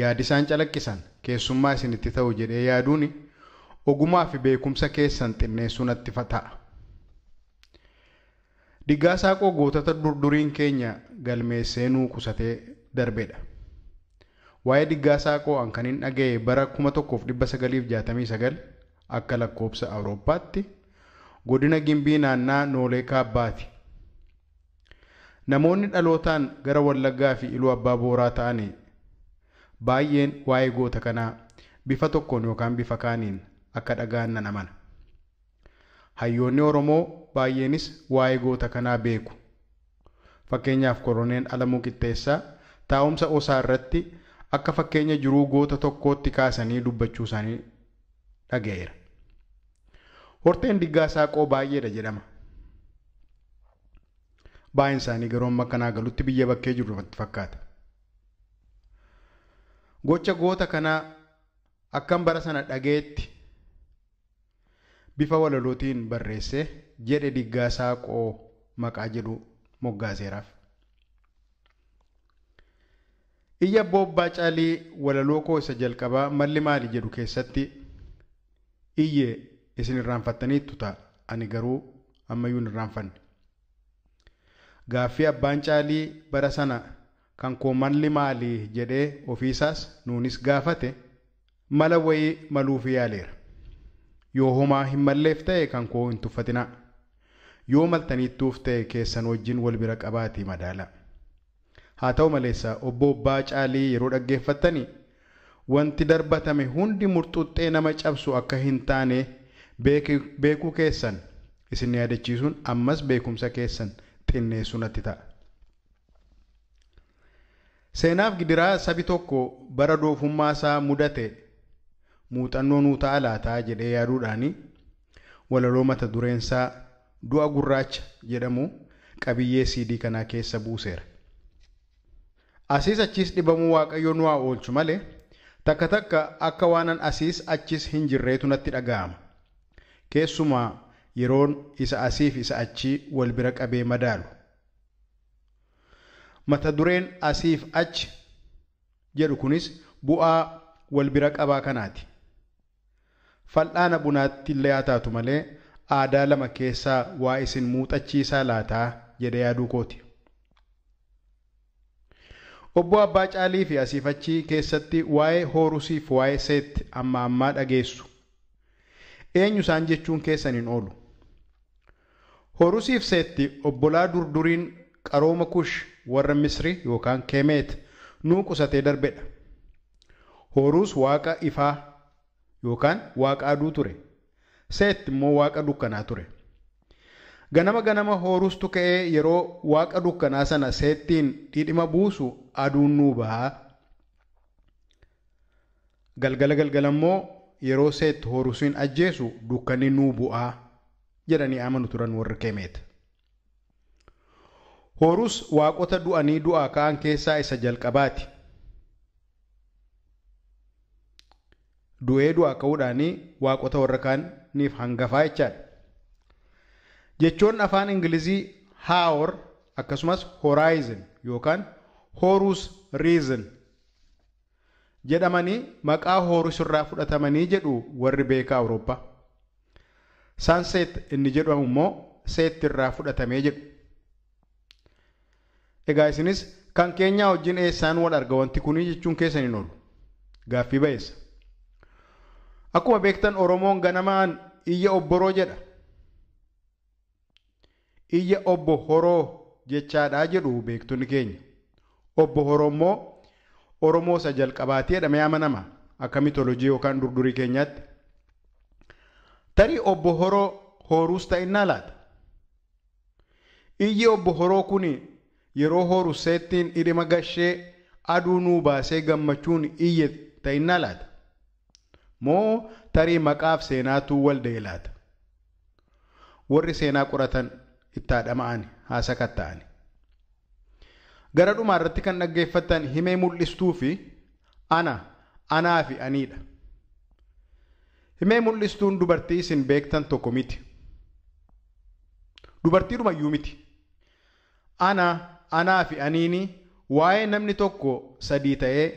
yaadisaan calaqqisan keessummaa isinitti ta'u jedhee yaaduun ogumaa fi beekumsa keessan xinneessuun natti ta'a. Diggaa saaqoo gootota durduriin keenya galmeessee nuu qusatee darbedha. Waa'ee diggaa saaqoo an kan hin dhaga'e bara 1969 akka lakkoobsa Awurooppaatti godina gimbii naannaa Noolee Kaabbaati. namoonni dhalootaan gara Wallaggaa fi Iluu Abbaa Booraa ta'anii baay'een waa'ee goota kanaa bifa tokkoon yookaan bifa kaaniin akka dhagaan nan amana. Hayyoonni Oromoo baay'eenis waa'ee goota kanaa beeku. Fakkeenyaaf Koroneen Alamuu Qixxeessaa taa'umsa osaa irratti akka fakkeenya jiruu goota tokkootti kaasanii dubbachuu isaanii dhaga'eera. Horteen diggaasaa qoo baay'eedha jedhama. baay'een isaanii garoon galutti biyya bakkee jiru fakkaata. Gocha goota kanaa akkan bara sana dhageetti bifa walalootiin barreesse jedhe diggaasaa qoo maqaa jedhu moggaaseeraaf. Iyya boobbaa caalii walaloo koo isa jalqabaa malli maali jedhu keessatti iyye isin irraanfattaniittu ta'a ani garuu ammayyuu hin irraanfanne. Gaaffii abbaan caalii bara sana kan malli maalii jedhee ofiisaas nuunis gaafate mala wayii maluufi yaaleera. Yoo homaa hin malleef ta'e kan koo hin tuffatinaa. Yoo maltaniittuuf ta'e keessan wajjin wal bira qabaatii madaala. Haa ta'u maleessa obbo Obbaa Caalii yeroo dhaggeeffattanii wanti darbatame hundi murxuxee nama cabsu akka hin taane beekuu keessan isin yaadachiisuun ammas beekumsa keessan natti Seenaaf gidiraa sabi tokko bara doofummaa isaa mudate muuxannoo nuu Alaataa jedhee yaaduudhaani walaloo mata dureensaa du'a gurraacha jedhamu qabiyyee CD kanaa keessa buuseera. Asiis achiis dhibamuu waaqayyo nu oolchu malee takka takka akka waanan asiis achis hin jirreetu natti dhaga'ama. Keessumaa yeroon isa asiif isa achii wal bira qabee madaalu. Mata dureen asiif achi jedhu kunis bu'aa wal bira qabaa kanaati. Fal'aana bunaatti illee haa taatu malee aadaa lama keessaa waa isin muuxachiisaa laataa jedhe yaaduu kooti. Obbo Abbaa Caalii fi asiif achii keessatti waa'ee hoorusiif waa'ee seetti amma ammaa dhageessu. Eenyu isaan jechuun keessan hin oolu. Horusiif seetti obbolaa durduriin qarooma kush warra Misri yookaan keemet nuu qusatee darbedha. horus waaqa ifaa yookaan waaqa aduu ture. Seet immoo waaqa dukkanaa ture. Ganama ganama hooruustu ka'ee yeroo waaqa dukkanaa sana seettiin dhidhima buusu aduun nuu bahaa. Galgala galgala immoo yeroo seetti hooruusiin ajjeesu dukkanni nuu bu'aa. jedhanii amanu turan warri keemeta Horus waaqota du'anii du'aa ka'an keessaa isa jalqabaati. Du'ee du'aa ka'uudhaanii waaqota warra kaaniif hangafaa jechaadha. Jechoon afaan Ingilizii haawor akkasumas horaayizin yookaan horus reason jedhamanii maqaa horus irraa fudhatamanii jedhu warri beekaa Awurooppaa. Saanseet inni jedhamu immoo seettirraa fudhatamee jedhu. Egaa isinis kan keenyaa wajjin eessaan wal arga wanti kunii jechuun keessan hin oolu gaaffii ba'eessa. Akkuma beektan Oromoon ganamaan iyya obboroo jedha. Iyya obbo horoo jechaadhaa jedhu beektonni keenya. Obbo horoo immoo Oromoo isa jalqabaatee jedhamee amanama akka mitolojii yookaan durdurii keenyaatti. tarii obbo horoo hooruus ta'innaa laata. Iyyi obbo horoo kun yeroo horu seettiin gashee aduu nuu baasee gammachuun iyye ta'innaa laata. Moo tarii maqaaf seenaatuu wal laata. Warri seenaa qoratan itti haadhama'ani haa sakatta'ani. Gara dhumaa irratti kan dhaggeeffatan himee mul'istuu fi ana anaa fi aniidha. Himee mul'istuun dubartii isin beektan tokko miti. Dubartii dhumayyuu miti. Ana, anaa aniinii waa'ee namni tokko sadii ta'ee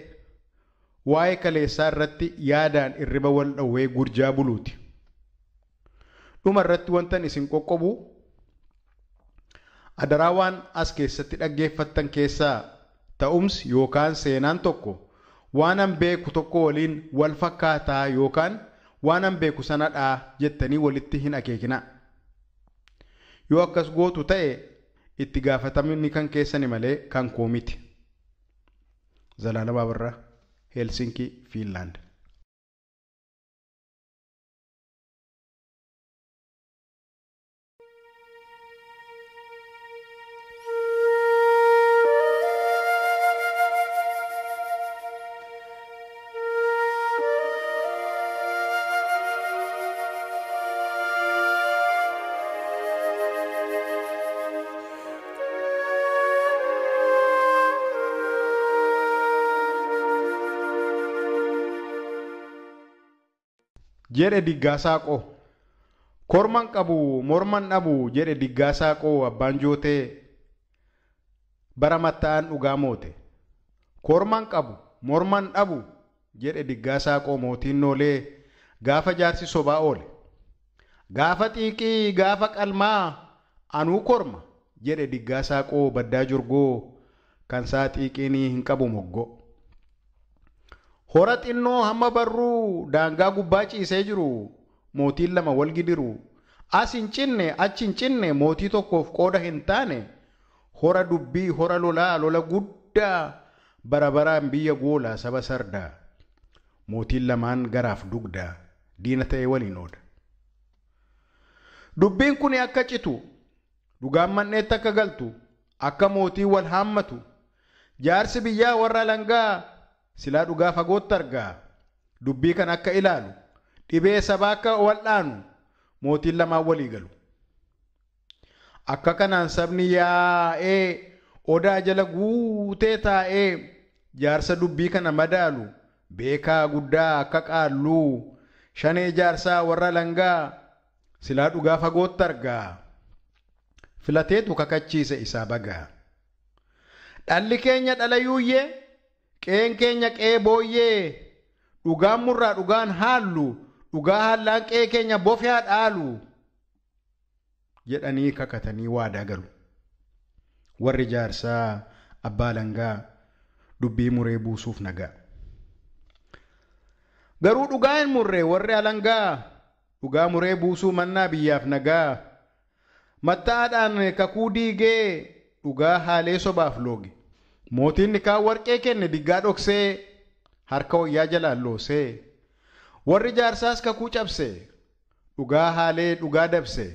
waa'ee kaleessaa irratti yaadaan irriba wal dhowwee gurjaa buluuti. Dhuma irratti wantan isin qoqqobu adaraa waan as keessatti dhaggeeffattan keessaa ta'ums yookaan seenaan tokko waan an beeku tokko waliin wal fakkaataa yookaan waan an beeku dha jettanii walitti hin akeekina. Yoo akkas gootu ta'e itti gaafatamni kan keessani malee kan koo miti. Zalaalabaa Helsinkii Fiinlaand. jedhe diggaasaa qoo. Korman qabu morman dhabu jedhe diggaa qoo abbaan joote bara matta'aan dhugaa moote. Korman qabu morman dhabu jedhe diggaa qoo mootin noolee gaafa jaarsi sobaa oole. Gaafa xiiqii gaafa qalmaa anuu korma jedhe diggaa qoo baddaa jorgoo kan saa xiiqiin hin qabu moggo. hora xinnoo hamma barruu daangaa gubbaa ciisee jiru mootiin lama wal gidiru as hin cinne achi hin cinne mootii tokkoof qooda hin taane hora dubbii hora lolaa lola guddaa bara baraan biyya goolaa saba sarda mootiin lamaan garaaf dugda diina ta'e waliin ooda. Dubbiin kun akka citu dhugaan manneetti akka galtu akka mootii wal haammatu jaarsi biyyaa warra langaa silaa dhugaa fagootti argaa dubbii kan akka ilaalu dhibee sabaa akka wal'aanu mootiin lamaan galu. Akka kanaan sabni yaa'ee odaa jala guutee taa'ee jaarsa dubbii kana madaalu beekaa guddaa akka qaalluu shanee jaarsaa warra langaa silaa dhugaa fagootti argaa. Filateetu kakachiisa isaa bagaa. Dhalli keenya dhala yuuyyee. qeen keenya qee booyyee dhugaan murraa dhugaan haallu dhugaa haallaan qee keenya bofyaa dhaalu jedhanii kakatanii waadaa galu. Warri jaarsaa abbaa langaa dubbii muree buusuuf nagaa. Garuu dhugaa hin murre warri alangaa dhugaa muree buusuu mannaa biyyaaf nagaa. Mattaadhaan kakuu diigee dhugaa haalee sobaaf looge. Mootiin nikaa warqee kenne diggaa dhoksee harka wayyaa jalaalloosee warri jaarsaas kakuu cabse dhugaa haalee dhugaa dabse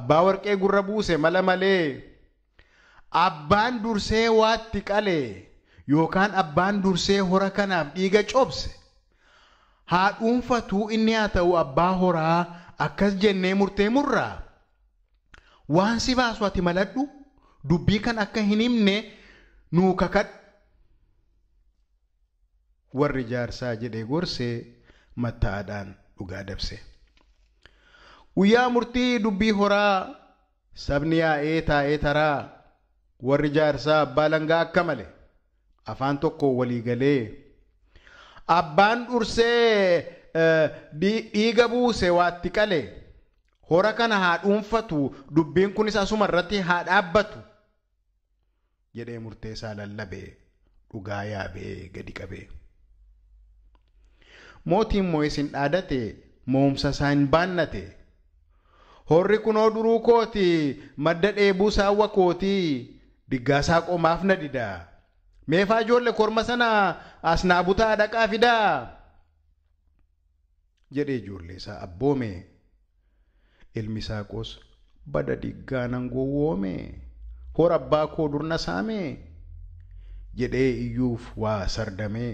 abbaa warqee gurra buuse mala malee abbaan dursee waatti qale yookaan abbaan dursee hora kanaaf dhiiga cobse haa dhuunfatuu inni haa ta'u abbaa horaa akkas jennee murtee murraa waan si baasu ati maladhu dubbii kan akka hin himne. nuu warri jaarsaa jedhee gorsee mattaa'aadhaan dhugaa dabse. Guyyaa murtii dubbii horaa sabni yaa'ee taa'ee taraa warri jaarsaa abbaa langaa akka male afaan tokko walii galee abbaan dhursee e, dhiiga buuse waatti qale hora kana haa dhuunfatu dubbiin kunis asuma irratti haa dhaabbatu. jedhee murteessaa lallabee dhugaa yaabee gadi qabee. mootiin moo isin dhaadate moomsa isaa hin baannate horri kunoo duruu kooti madda dheebuu saawwa kootii diggaa qomaaf na didaa meefaa ijoolle korma sanaa as naa butaa dhaqaa fidaa jedhee ijoollee isaa abboome ilmi saaqoos bada diggaa nan gowwoome hor abbaa koo durna saamee jedhee iyyuuf waa sardamee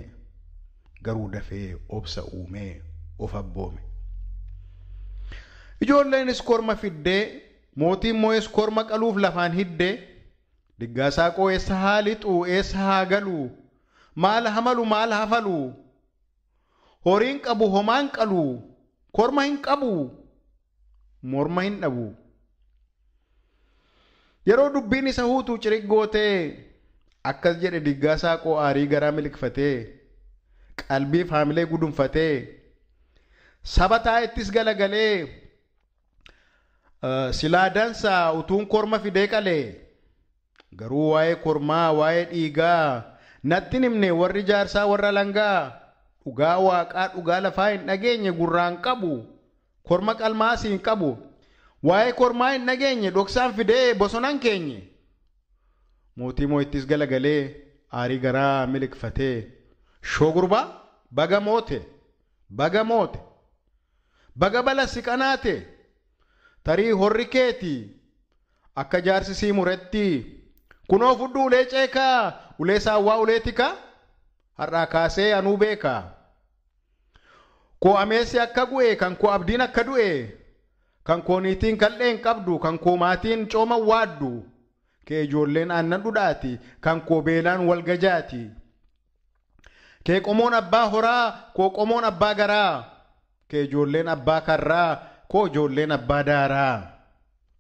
garuu dafee obsa uumee of abboome. is korma fiddee mootiin moo'es korma qaluuf lafaan hiddee diggaasaa koo eessa haa lixuu eessa haa galuu maal hamalu maal falu horiin qabu homaan qalu korma hin qabu morma hin dhabu. Yeroo dubbiin isa huutuu ciriqgootee akkas jedhe diggaasaa qo'aarii garaa milikfatee qalbii faamilee gudunfatee saba ittis galagalee eh, silaa dansaa utuun korma fidee qalee garuu waa'ee kormaa waa'ee dhiigaa nattin himne warri jaarsaa warra langaa dhugaa waaqaa dhugaa lafaa hin dhageenye gurraan qabu korma qalmaas hin qabu waa'ee kormaa hin dhageenye dhoksaan fidee bosonan keenye mootii mooyittis galagalee aarii garaa miliqfatee shogurbaa baga moote baga moote baga bala siqanaate tarii horri keetii akka jaarsisii muretti kunoo fudhu ulee ceekaa ulee saawwaa uleetika har'aa kaasee anuu beekaa. Ko ameesi akka gu'e kan ko abdiin akka du'e kan kooniitiin kal'een qabdu kan koomaatiin cooma waaddu kee ijoolleen aannan dhudhaati kan koo beelaan walgajaati kee qomoon abbaa horaa koo qomoon abbaa garaa kee ijoolleen abbaa karraa koo ijoolleen abbaa daaraa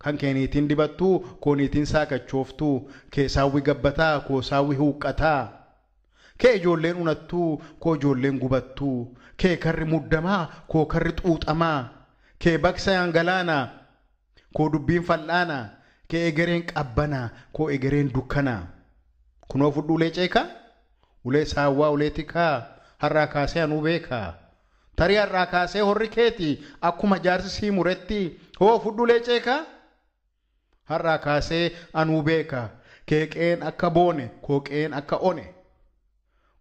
kan keeniitiin dibattuu kooniitiin saakachooftuu kee saawwi gabbataa koo saawwi huuqqataa kee ijoolleen unattuu koo ijoolleen gubattuu kee karri muddamaa koo karri xuuxamaa. kee baqsayaan galaanaa koo dubbiin fal'aanaa kee egereen qabbanaa koo egereen dukkanaa kunoo fudhu ulee ceekaa ulee saawwaa ulee tikaa har'aa kaasee anuu beekaa tarii har'aa kaasee horri keeti akkuma jaarsi sii muretti hoo fudhu leec'ee ceekaa har'aa kaasee anuu beekaa kee qeen akka boone koo qeen akka one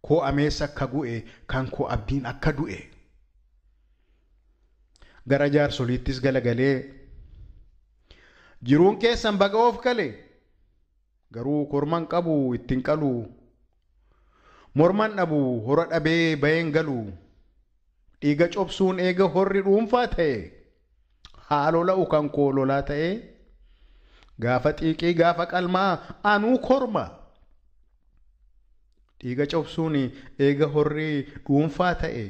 koo ameessa e, akka gu'e kan koo abdiin akka du'e. gara jaarsoliittis galagalee jiruun keessan baga of gale garuu korman qabu ittiin qalu morman dhabu hora dhabee bayeen galu dhiiga cobsuun eega horri dhuunfaa ta'e haaloo la'u kan koo lolaa ta'e gaafa xiiqi gaafa qalmaa anuu korma. dhiiga cobsuun eega horrii dhuunfaa ta'e.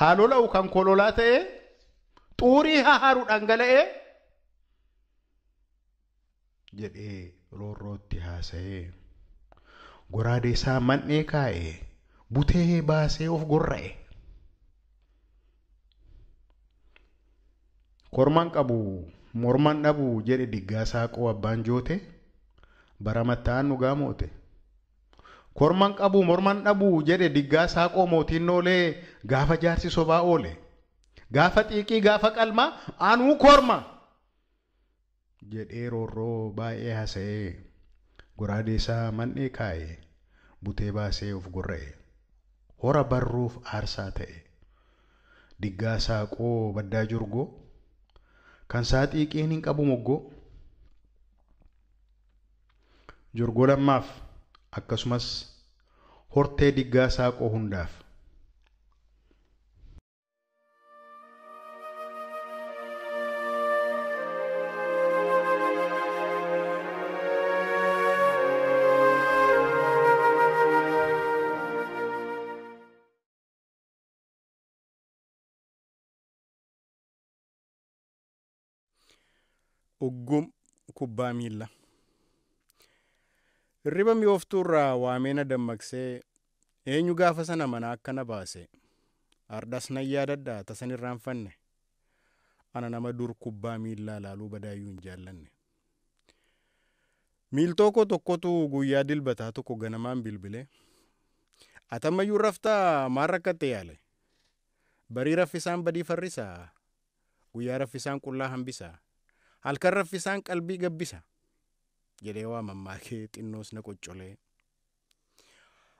haalola'u kan kololaa ta'ee xuurii haaruu dhangala'ee jedhee roorrootti haasa'ee goraadee saa man'ee kaa'ee butee baasee of gorra'e. Korman qabu morman dhabu jedhe diggaa saaqoo abbaan joote bara matta'aan moote. korman qabu morman dhabu jedhe diggaa saaqoo mootin noolee gaafa jaarsi sobaa oole gaafa xiiqii gaafa qalma anuu korma jedhee roorroo baay'ee hasa'ee goraadee isaa man'ee kaa'e butee baasee of gorra'e hora barruuf aarsaa ta'e diggaa saaqoo baddaa jurgoo kan saa xiiqiin hin qabu moggoo lamaaf lammaaf. akkasumas hortee diggaa saaqoo hundaaf. Uggum kubbaa miillaa. Hirriba mi'ooftuurraa Waamena dammaqsee eenyu gaafa sana mana akkana baase Ardas nan yaadadha tasan irraanfanne. Ana nama dur kubbaa miillaa ilaaluu badaayyuu hin jaallanne. Miiltoo koo tokkotu guyyaa dilbataa tokko ganamaan bilbilee atamayyu raftaa maal rakkatte yaale. Barii raffisaan badii farrisaa guyyaa raffisaan qullaa hambisaa halkan raffisaan qalbii gabbisa. jedhee waamammaa kee xinnoos na qoccolee.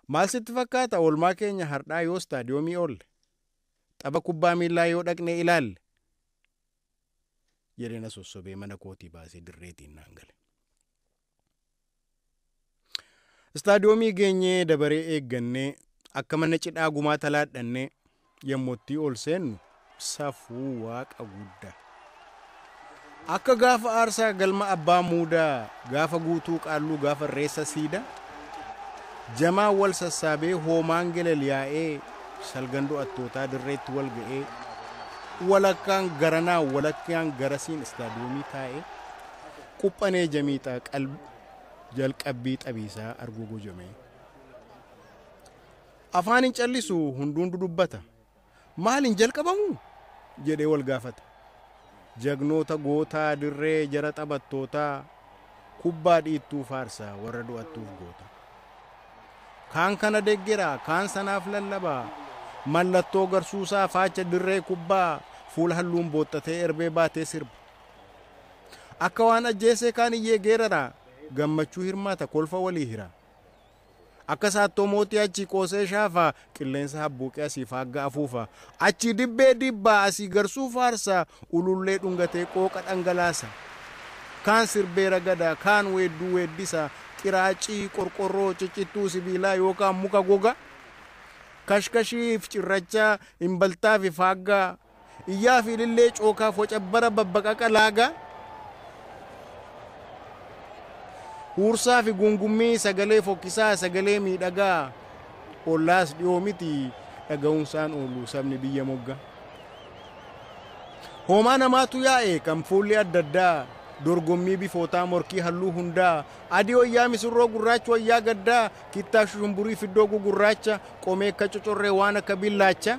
Maal sitti fakkaata oolmaa keenya hardhaa yoo istaadiyoomii oolle tapha kubbaa miilaa yoo dhaqnee ilaalle jedhee na sosobee mana kootii baasee dirreetiin naan gale. Istaadiyoomii geenyee dabaree eeggannee akka mana cidhaa gumaa talaadhannee yemmottii ol seennu safuu waaqa guddaa. akka gaafa aarsaa galma abbaa muudaa gaafa guutuu qaalluu gaafa reessa siidaa jamaa wal sassaabee hoomaan gelel yaa'ee salgan du'attootaa dirreetti wal ga'ee walakkaan garanaa walakkaan garasiin istaadiyoomii taa'ee quphanee jamiixaa qalbi jalqabbii xabiisaa arguu jomee afaan hin callisu hunduun dudubbata maaliin jalqabamu jedhee wal gaafata jagnoota gootaa dirree jara taphattootaa kubbaa dhiittuu faarsa warra du'attuuf goota. Kaan kana deggeraa kaan sanaaf lallabaa mallattoo garsuusaa faacha dirree kubbaa fuula halluun boottatee erbee baatee sirba. Akka waan ajjeesee kaan iyyee geeraraa gammachuu hirmaata kolfa walii hira. akka saattoomootii achi qosee shaafaa qilleensa habbuuqee asii hagga afuufa achii dibbee dibbaa asii garsuu faarsaa ulullee dhungatee qooqa dhangalaasa kaan sirbeera gadaa kaan weedduu weeddisa qiraacii qorqorroo ciccituu sibiilaa yookaan muka gogaa. Kashkashii cirrachaa himbaltaaf hin iyyaa fi ilillee cookaa focabbara babbaqaqa laaga. huursaa fi gungummii sagalee fokkisaa sagalee miidhagaa ollaas dhiyoo dhaga'uun isaan oolu sabni biyya mogga. Hoomaa namaatu yaa'e kan fuulli adda addaa dorgommii bifootaa morkii halluu hundaa adii wayyaa misirroo gurraacha wayyaa gaddaa kittaa shumburii fiddoo gugurraacha qomee akka cocorree waan akka billaacha.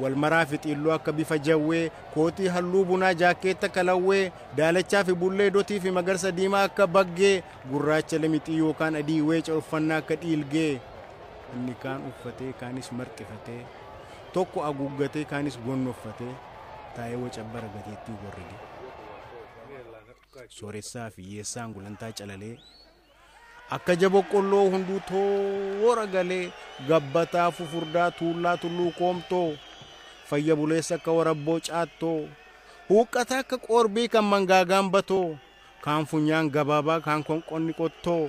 walmaraa fixiilloo akka bifa jawwee kootii halluu bunaa jaakeetta kalawwee daalachaa fi bullee dotii fi magarsa diimaa akka baggee gurraacha lamixii yookaan adii weeca uffannaa akka dhiilgee inni kaan uffatee kaanis marqifatee tokko aguuggatee kaanis gonnoffatee taa'ee wacabbara gateettii gorrige sooressaa fi hiyyeessaan gulantaa calalee akka jaba qolloo hunduu toora galee gabbataa fufurdaa tuullaa tulluu koomtoo fayya buleessa akka warabboo caattoo huuqqataa akka qoorbii kan mangaagaan batoo kaan funyaan gabaabaa kaan konqonni qottoo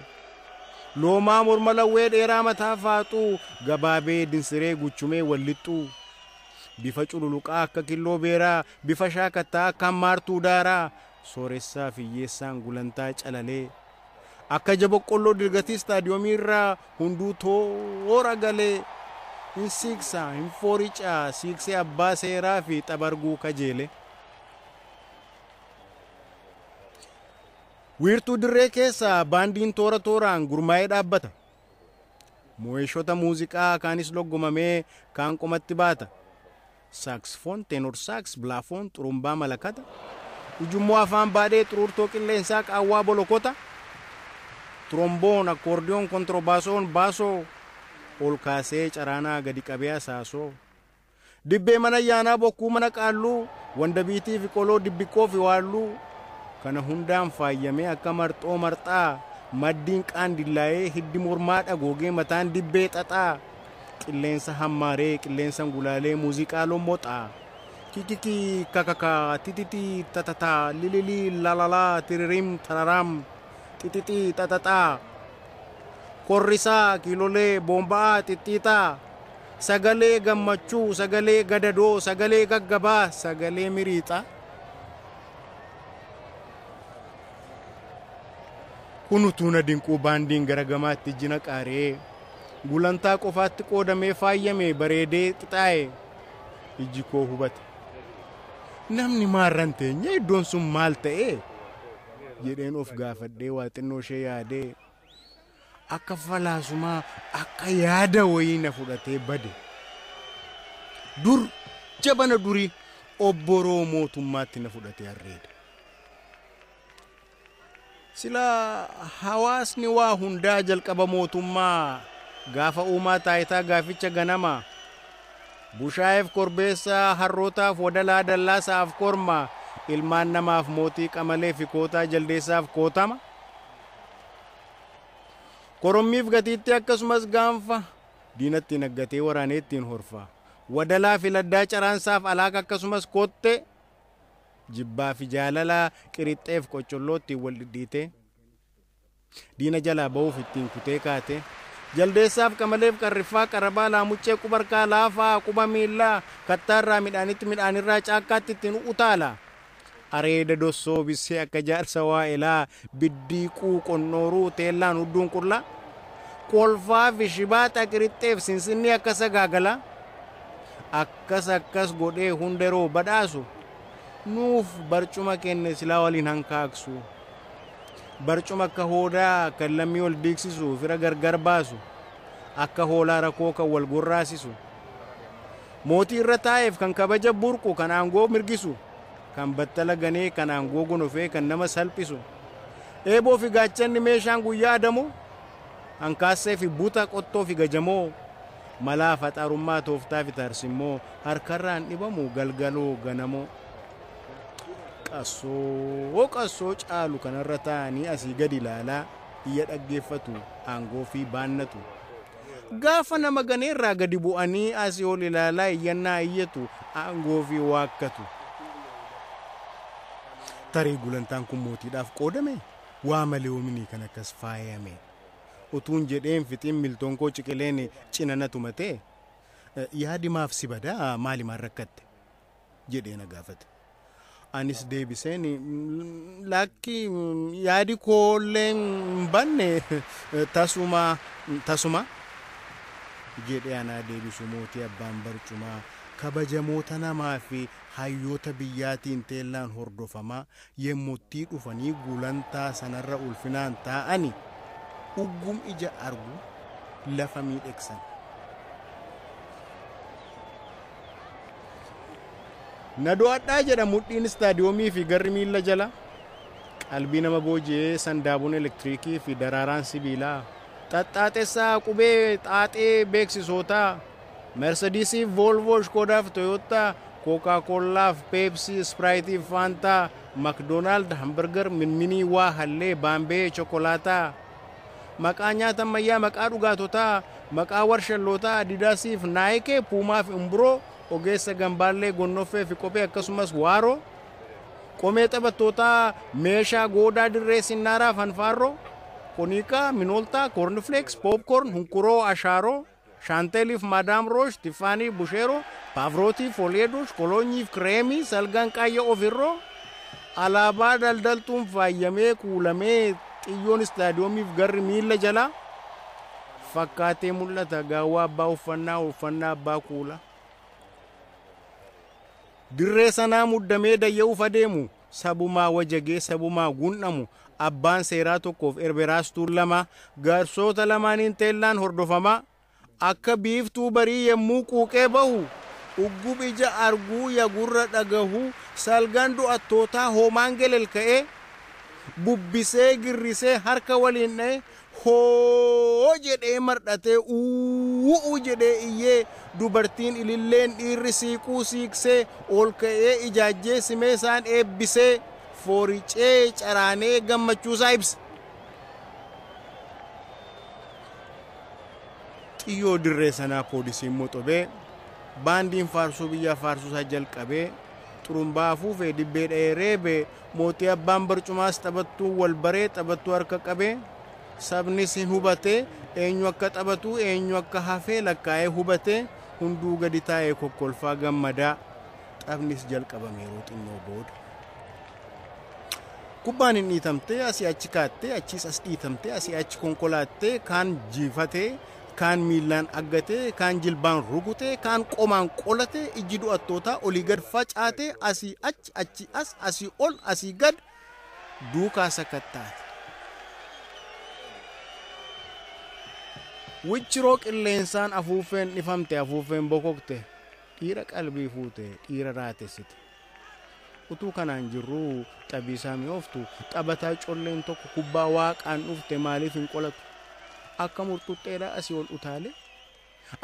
loomaa morma lawwee dheeraa mataa faaxuu gabaabee dinsiree guchumee wallixxuu bifa cululuqaa akka killoo beeraa bifa shaakattaa akka hammaartuu daaraa sooressaa fi hiyyeessaan gulantaa calalee akka jaboqqolloo dirgatii istaadiyoomii irraa hunduu toora galee hin ah, ah, siiqsaa hin fooricaa siiqsee abbaa ah, seeraa eh, fi kajeele. wiirtuu dirree keessa eh, baandiin toora tooraan gurmaa'ee dhaabbata. Moo'eshoota muuziqaa kaanis loggomamee kaan qomatti baata. Saaksifoon, tenor saaks, bilaafoon, xurumbaa malakata. Ujummoo afaan baadhee xuruurtoo qilleensaa qaawwaa bolokota. Tromboon, akkoordiyoon, kontirobaasoon, baasoo ol kaasee caraanaa gadi qabee Di dibbee mana ayyaanaa bokkuu mana qaalluu wandabiitii fi qoloo dibbiqqoo fi waalluu kana hundaan faayyamee akka marxoo marxaa maddiin qaan dillaayee hiddi mormaa dhagoogee mataan dibbee xaxaa qilleensa hammaaree qilleensa gulaalee muuziqaa lommoxaa kikiki kakaka tititi tatata lilili lalala tiririm tararam tititi tatataa korrisaa, kiilolee, boomba'aa, xixxiixaa, sagalee gammachuu, sagalee gadadoo, sagalee gaggabaa, sagalee miriixaa. Kun na dinquu baandiin gara gamaatti jina qaaree gulantaa qofaatti qoodamee faayyamee bareedee xixaa'e ijji koo hubate. Namni maarran teenye iddoon sun maal ta'ee jedheen e. of gaafadhee waa xinnoo ishee yaadee akka falaasumaa akka yaada wayii na fudhatee bade dur jabana durii obboroo mootummaatti na fudhatee harreeda silaa hawaasni waa hundaa jalqaba mootummaa gaafa uumaa taayitaa gaaficha ganama bushaa'eef korbeessaa harrootaaf wadalaa dallaasaaf korma ilmaan namaaf mootii qamalee fi kootaa jaldeessaaf kootama Korommiif gatiitti akkasumas gaanfa diinatti naggatee waraanee ittiin horfa. Wadalaa filaddaa caraansaaf alaaka akkasumas kottee jibbaa fi jaalalaa qirixxeef qocolloo ittiin wal dhidhiitee diina jalaa ba'uuf ittiin kutee kaatee jaldeessaaf qamaleef qarriffaa qarabaa laamuccee qubarkaa laafaa quba miillaa kattaarraa midhaanitti midhaanirraa caakkaatti ittiin utaala. areeda dossoo bissee akka jaarsa waa ilaa biddiiquu qonnooruu teellaan hudduun qullaa. Qolfaafi fi shibaata qirixxeef sinsinni akkasa gaagala akkas akkas godhee hundaroo badhaasu nuuf barcuma kenne silaa waliin hankaaqsu barcuma akka hoodaa kan lammii ol diigsisu fira gargar baasu akka hoolaa koo kan wal goraasisu mootii irra taa'eef kan kabaja burqu kan aangoo mirgisu kan battala ganee kan aangoo gonofee kan nama salphisu eeboo fi meeshaan guyyaa adamu. Ankaasee fi buta qottoo fi gajamoo malaa faxaarummaa tooftaa fi taarsimmoo harkarraan dhibamu galgaloo ganamoo. Qassoo qassoo caalu kanarra taa'anii asii gadi ilaalaa iyya dhaggeeffatu aangoo fi baannatu. Gaafa nama ganeerraa gadi bu'anii asii ol ilaalaa iyyannaa iyyatu aangoo fi waakkatu. Tarii gulantaan kun mootiidhaaf qoodame waa malee oominii kan akkas faayame. utuun jedheen fitiin miltoon koo ciqileen cinana tumatee eh, maaf si badaa maalimaan rakkatte jedhee na gaafate. Anis deebiseen lakkii yaadi koollee hin banne tasuma tasuma jedhee anaa deebisu abbaan barcumaa kabajamoota namaa fi hayyoota biyyaatiin teellaan hordofamaa yemmuttii dhufanii gulantaa sanarra ulfinaan taa'ani. uggum ija argu lafa miidhegsan na do'adhaa jedha mudhiin istaadiyoomii fi garri miila jala qalbii nama booji'ee sandaabuun elektiriikii fi daraaraan sibiilaa xaxxaaxessaa qubee xaaxee beeksisootaa merseediisiif voolvoo fi tooyootaa kookaa koollaaf peepsii ispiraayitiif faantaa makdoonaald hambargar minminii waa hallee baambee chokolaataa maqaa nyaata ammayyaa maqaa dhugaatotaa maqaa warshallootaa adidaasiif naayikee puumaaf imbiroo ogeessa gambaallee gonnoffee fi qophee akkasumas waaro qomee taphattootaa meeshaa goodaa dirree sinnaaraaf fanfaarroo koniikaa minooltaa koornifleeks poopkoorn hunkuroo ashaaro shaanteeliif maadaam roosh tifaanii busheero paavrootiif olyedush koloonyiif kireemii salgaan qaayya ofirroo alaabaa daldaltuun faayyamee kuulamee iyyoon istaadiyoomiif garri miilla jala fakkaatee mul'ata gaawa abbaa uffannaa uffannaa abbaa kuula dirree sanaa muddamee dayya'uuf adeemu sabumaa wajagee sabumaa gun'amu abbaan seeraa tokkoof erberaastuu lama garsoota lamaaniin teellaan hordofamaa akka biiftuu barii yemmuu quuqee bahu uggub ija arguu yagurra dhagahu salgan du'attootaa hoomaan gelel ka'ee bubbisee girrisee harka waliin hoo jedhee mardhatee uuu jedhee iyyee dubartiin ililleen dhiirri siiquu siiqsee ol ka'ee ijaajjee simee isaan eebbisee fooricee caraanee gammachuusaa ibsa. xiyyoo dirree sanaa poolisiin moxobee baandiin faarsuu biyyaa faarsuusaa jalqabee xurumbaafuu fi dibbee mootii abbaan barcumaas taphattuu wal baree taphattuu harka qabee sabnis hubatee eenyu akka taphatu eenyu akka hafee lakkaa'ee hubatee hunduu gadi taa'ee kokkolfaa gammadaa xabnis jalqabameeroo xinnoo booda. kubbaan hin dhiitamtee asii achi kaattee achiis as dhiitamtee asii achi konkolaattee kaan jiifatee. kaan miillaan aggatee, kaan jilbaan rukute kaan qomaan qolatee, ijji du'attootaa olii gad facaate asii achi, achi as, asii ol, asii gad duukaa sakattaate. Wicciroo qilleensaan afuuffeen dhifamte, afuuffeen bokokte, dhiira qalbii fuute, dhiira raatessite. Utuu kanaan jirru xabiisaa mi'ooftu, xabataa colleen tokko kubbaa waaqaan dhufte maaliif hin qolatu? akka murtuxxeedhaa asii ol utaale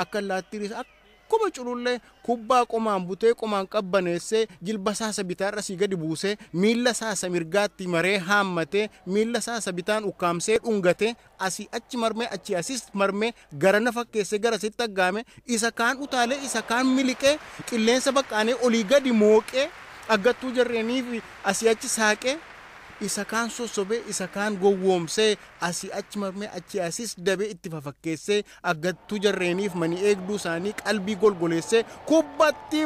akka laattiris akkuma culullee kubbaa qomaan butee qomaan qabbaneessee jilba saasa bitaarra asii gadi buusee miilla saasa mirgaatti maree haammatee miilla saasa bitaan ukkaamsee dhungatee asii achi marmee achi asis marmee gara nafa keessee gara sitti aggaame isa kaan utaalee isa kaan miliqee qilleensa baqqaanee olii gadi mooqee agatuu jarreeniif asii achi saaqee. so isakaan go wom se asi achmar me achi asis agat dabee itti fafakkeessee aggattuu jarreeniif manii gol isaanii qalbii golgoleessee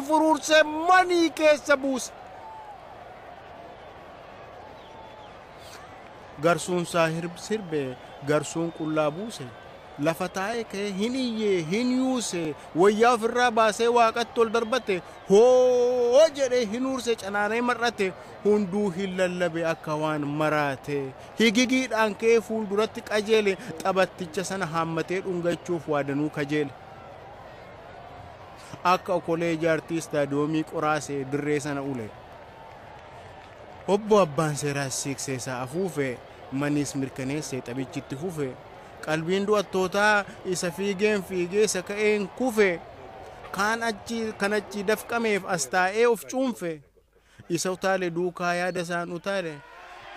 furur se mani keessa buuse. garsun sahir sirbe garsun qullaa se lafa taa'ee ka'ee hin iyyee hin yuusee wayyaa ofirraa baasee waaqatti ol darbate hoo jedhee hin ursee canaanee mar'ate hunduu hin lallabee akka waan maraate higigiidhaan ka'ee duratti qajeele xabatticha sana haammatee dhungachuuf waadanuu kajeele. akka okolee ijaartii istaadiyoomii qoraasee dirree sana ule obbo abbaan seeraa siiqsee afuufee manis mirkaneessee xabichitti fufee. qalbiin du'attootaa isa fiigeen fiigee isa ka'een kufe kaan achi kan achi dafqameef as taa'ee of cuunfe isa utaale duukaa yaada isaan utaale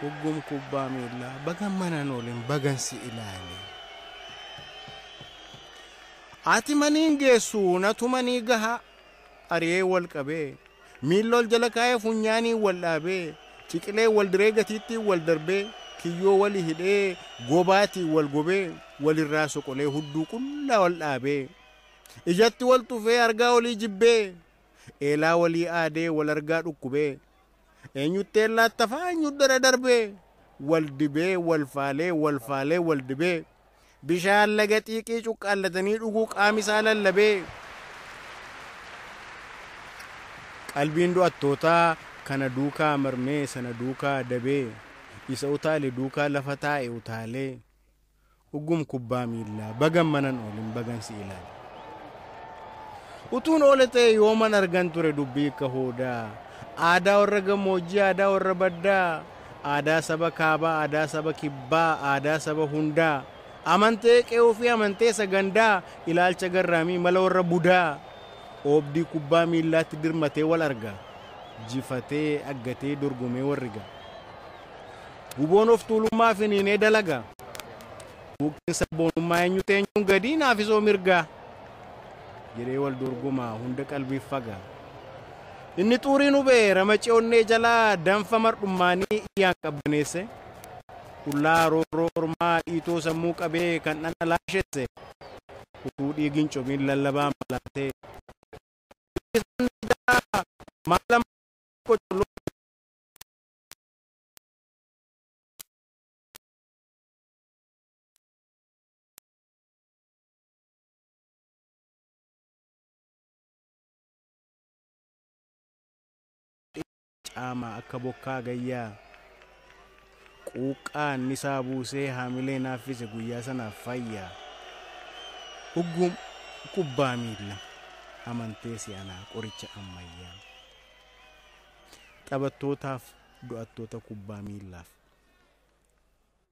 huggum kubbaa miillaa bagan manan oolin bagansi ilaale. Ati maniin geessu natu manii gahaa ari'ee wal qabee miillol jala kaa'ee funyaanii wal dhaabee ciqilee wal diree gatiittii wal darbee. kiyyoo wali hidhee gobaatii wal gobee walirraa soqolee hudduu qullaa wal dhaabee ijatti wal tufee argaa walii jibbee eelaa walii aadee wal argaa dhukkubee eenyutti eellaatta dara darbee wal dibee wal faalee wal faalee wal dibee bishaan laga xiiqii cuqqaallatanii dhuguu qaamisaa lallabee qalbiin du'attootaa kana duukaa marmee sana duukaa dabee. isa utaale duukaa lafa taa'e utaalee uggum kubbaa miillaa bagan manan oolin bagan si Utuun oole ta'e yooman argan ture dubbii akka hoodaa aadaa warra gammoojjii aadaa warra baddaa aadaa saba kaabaa aadaa saba kibbaa aadaa saba hundaa amantee qe'oo fi amantee sagandaa ilaalcha garraamii mala warra budaa oobdii kubbaa miillaatti dirmatee wal arga jifatee aggatee dorgomee warriga. Guboon of tuulummaa finiinee dalaga. Buqqeen sabboonummaa eenyu teenyuun gadii naafisoo mirga Jedhee wal dorgomaa hunda qalbiif faga. Inni xuuriin hubee ramacee onnee jalaa danfa mardhummaanii iyyaan qabbaneesse. Qullaa rooroo ormaa dhiitoo sammuu qabee kan dhana laashesse. Utuu dhiigiin comiin lallabaa malaatee. Maal amma qocoloo qaamaa akka bokkaa gayyaa quuqaan isaa buusee haamilee naaffise guyyaa sanaaf fayyaa uggum kubbaa miilla amantee ana qoricha ammayyaa taphattootaaf do'attoota kubbaa miillaaf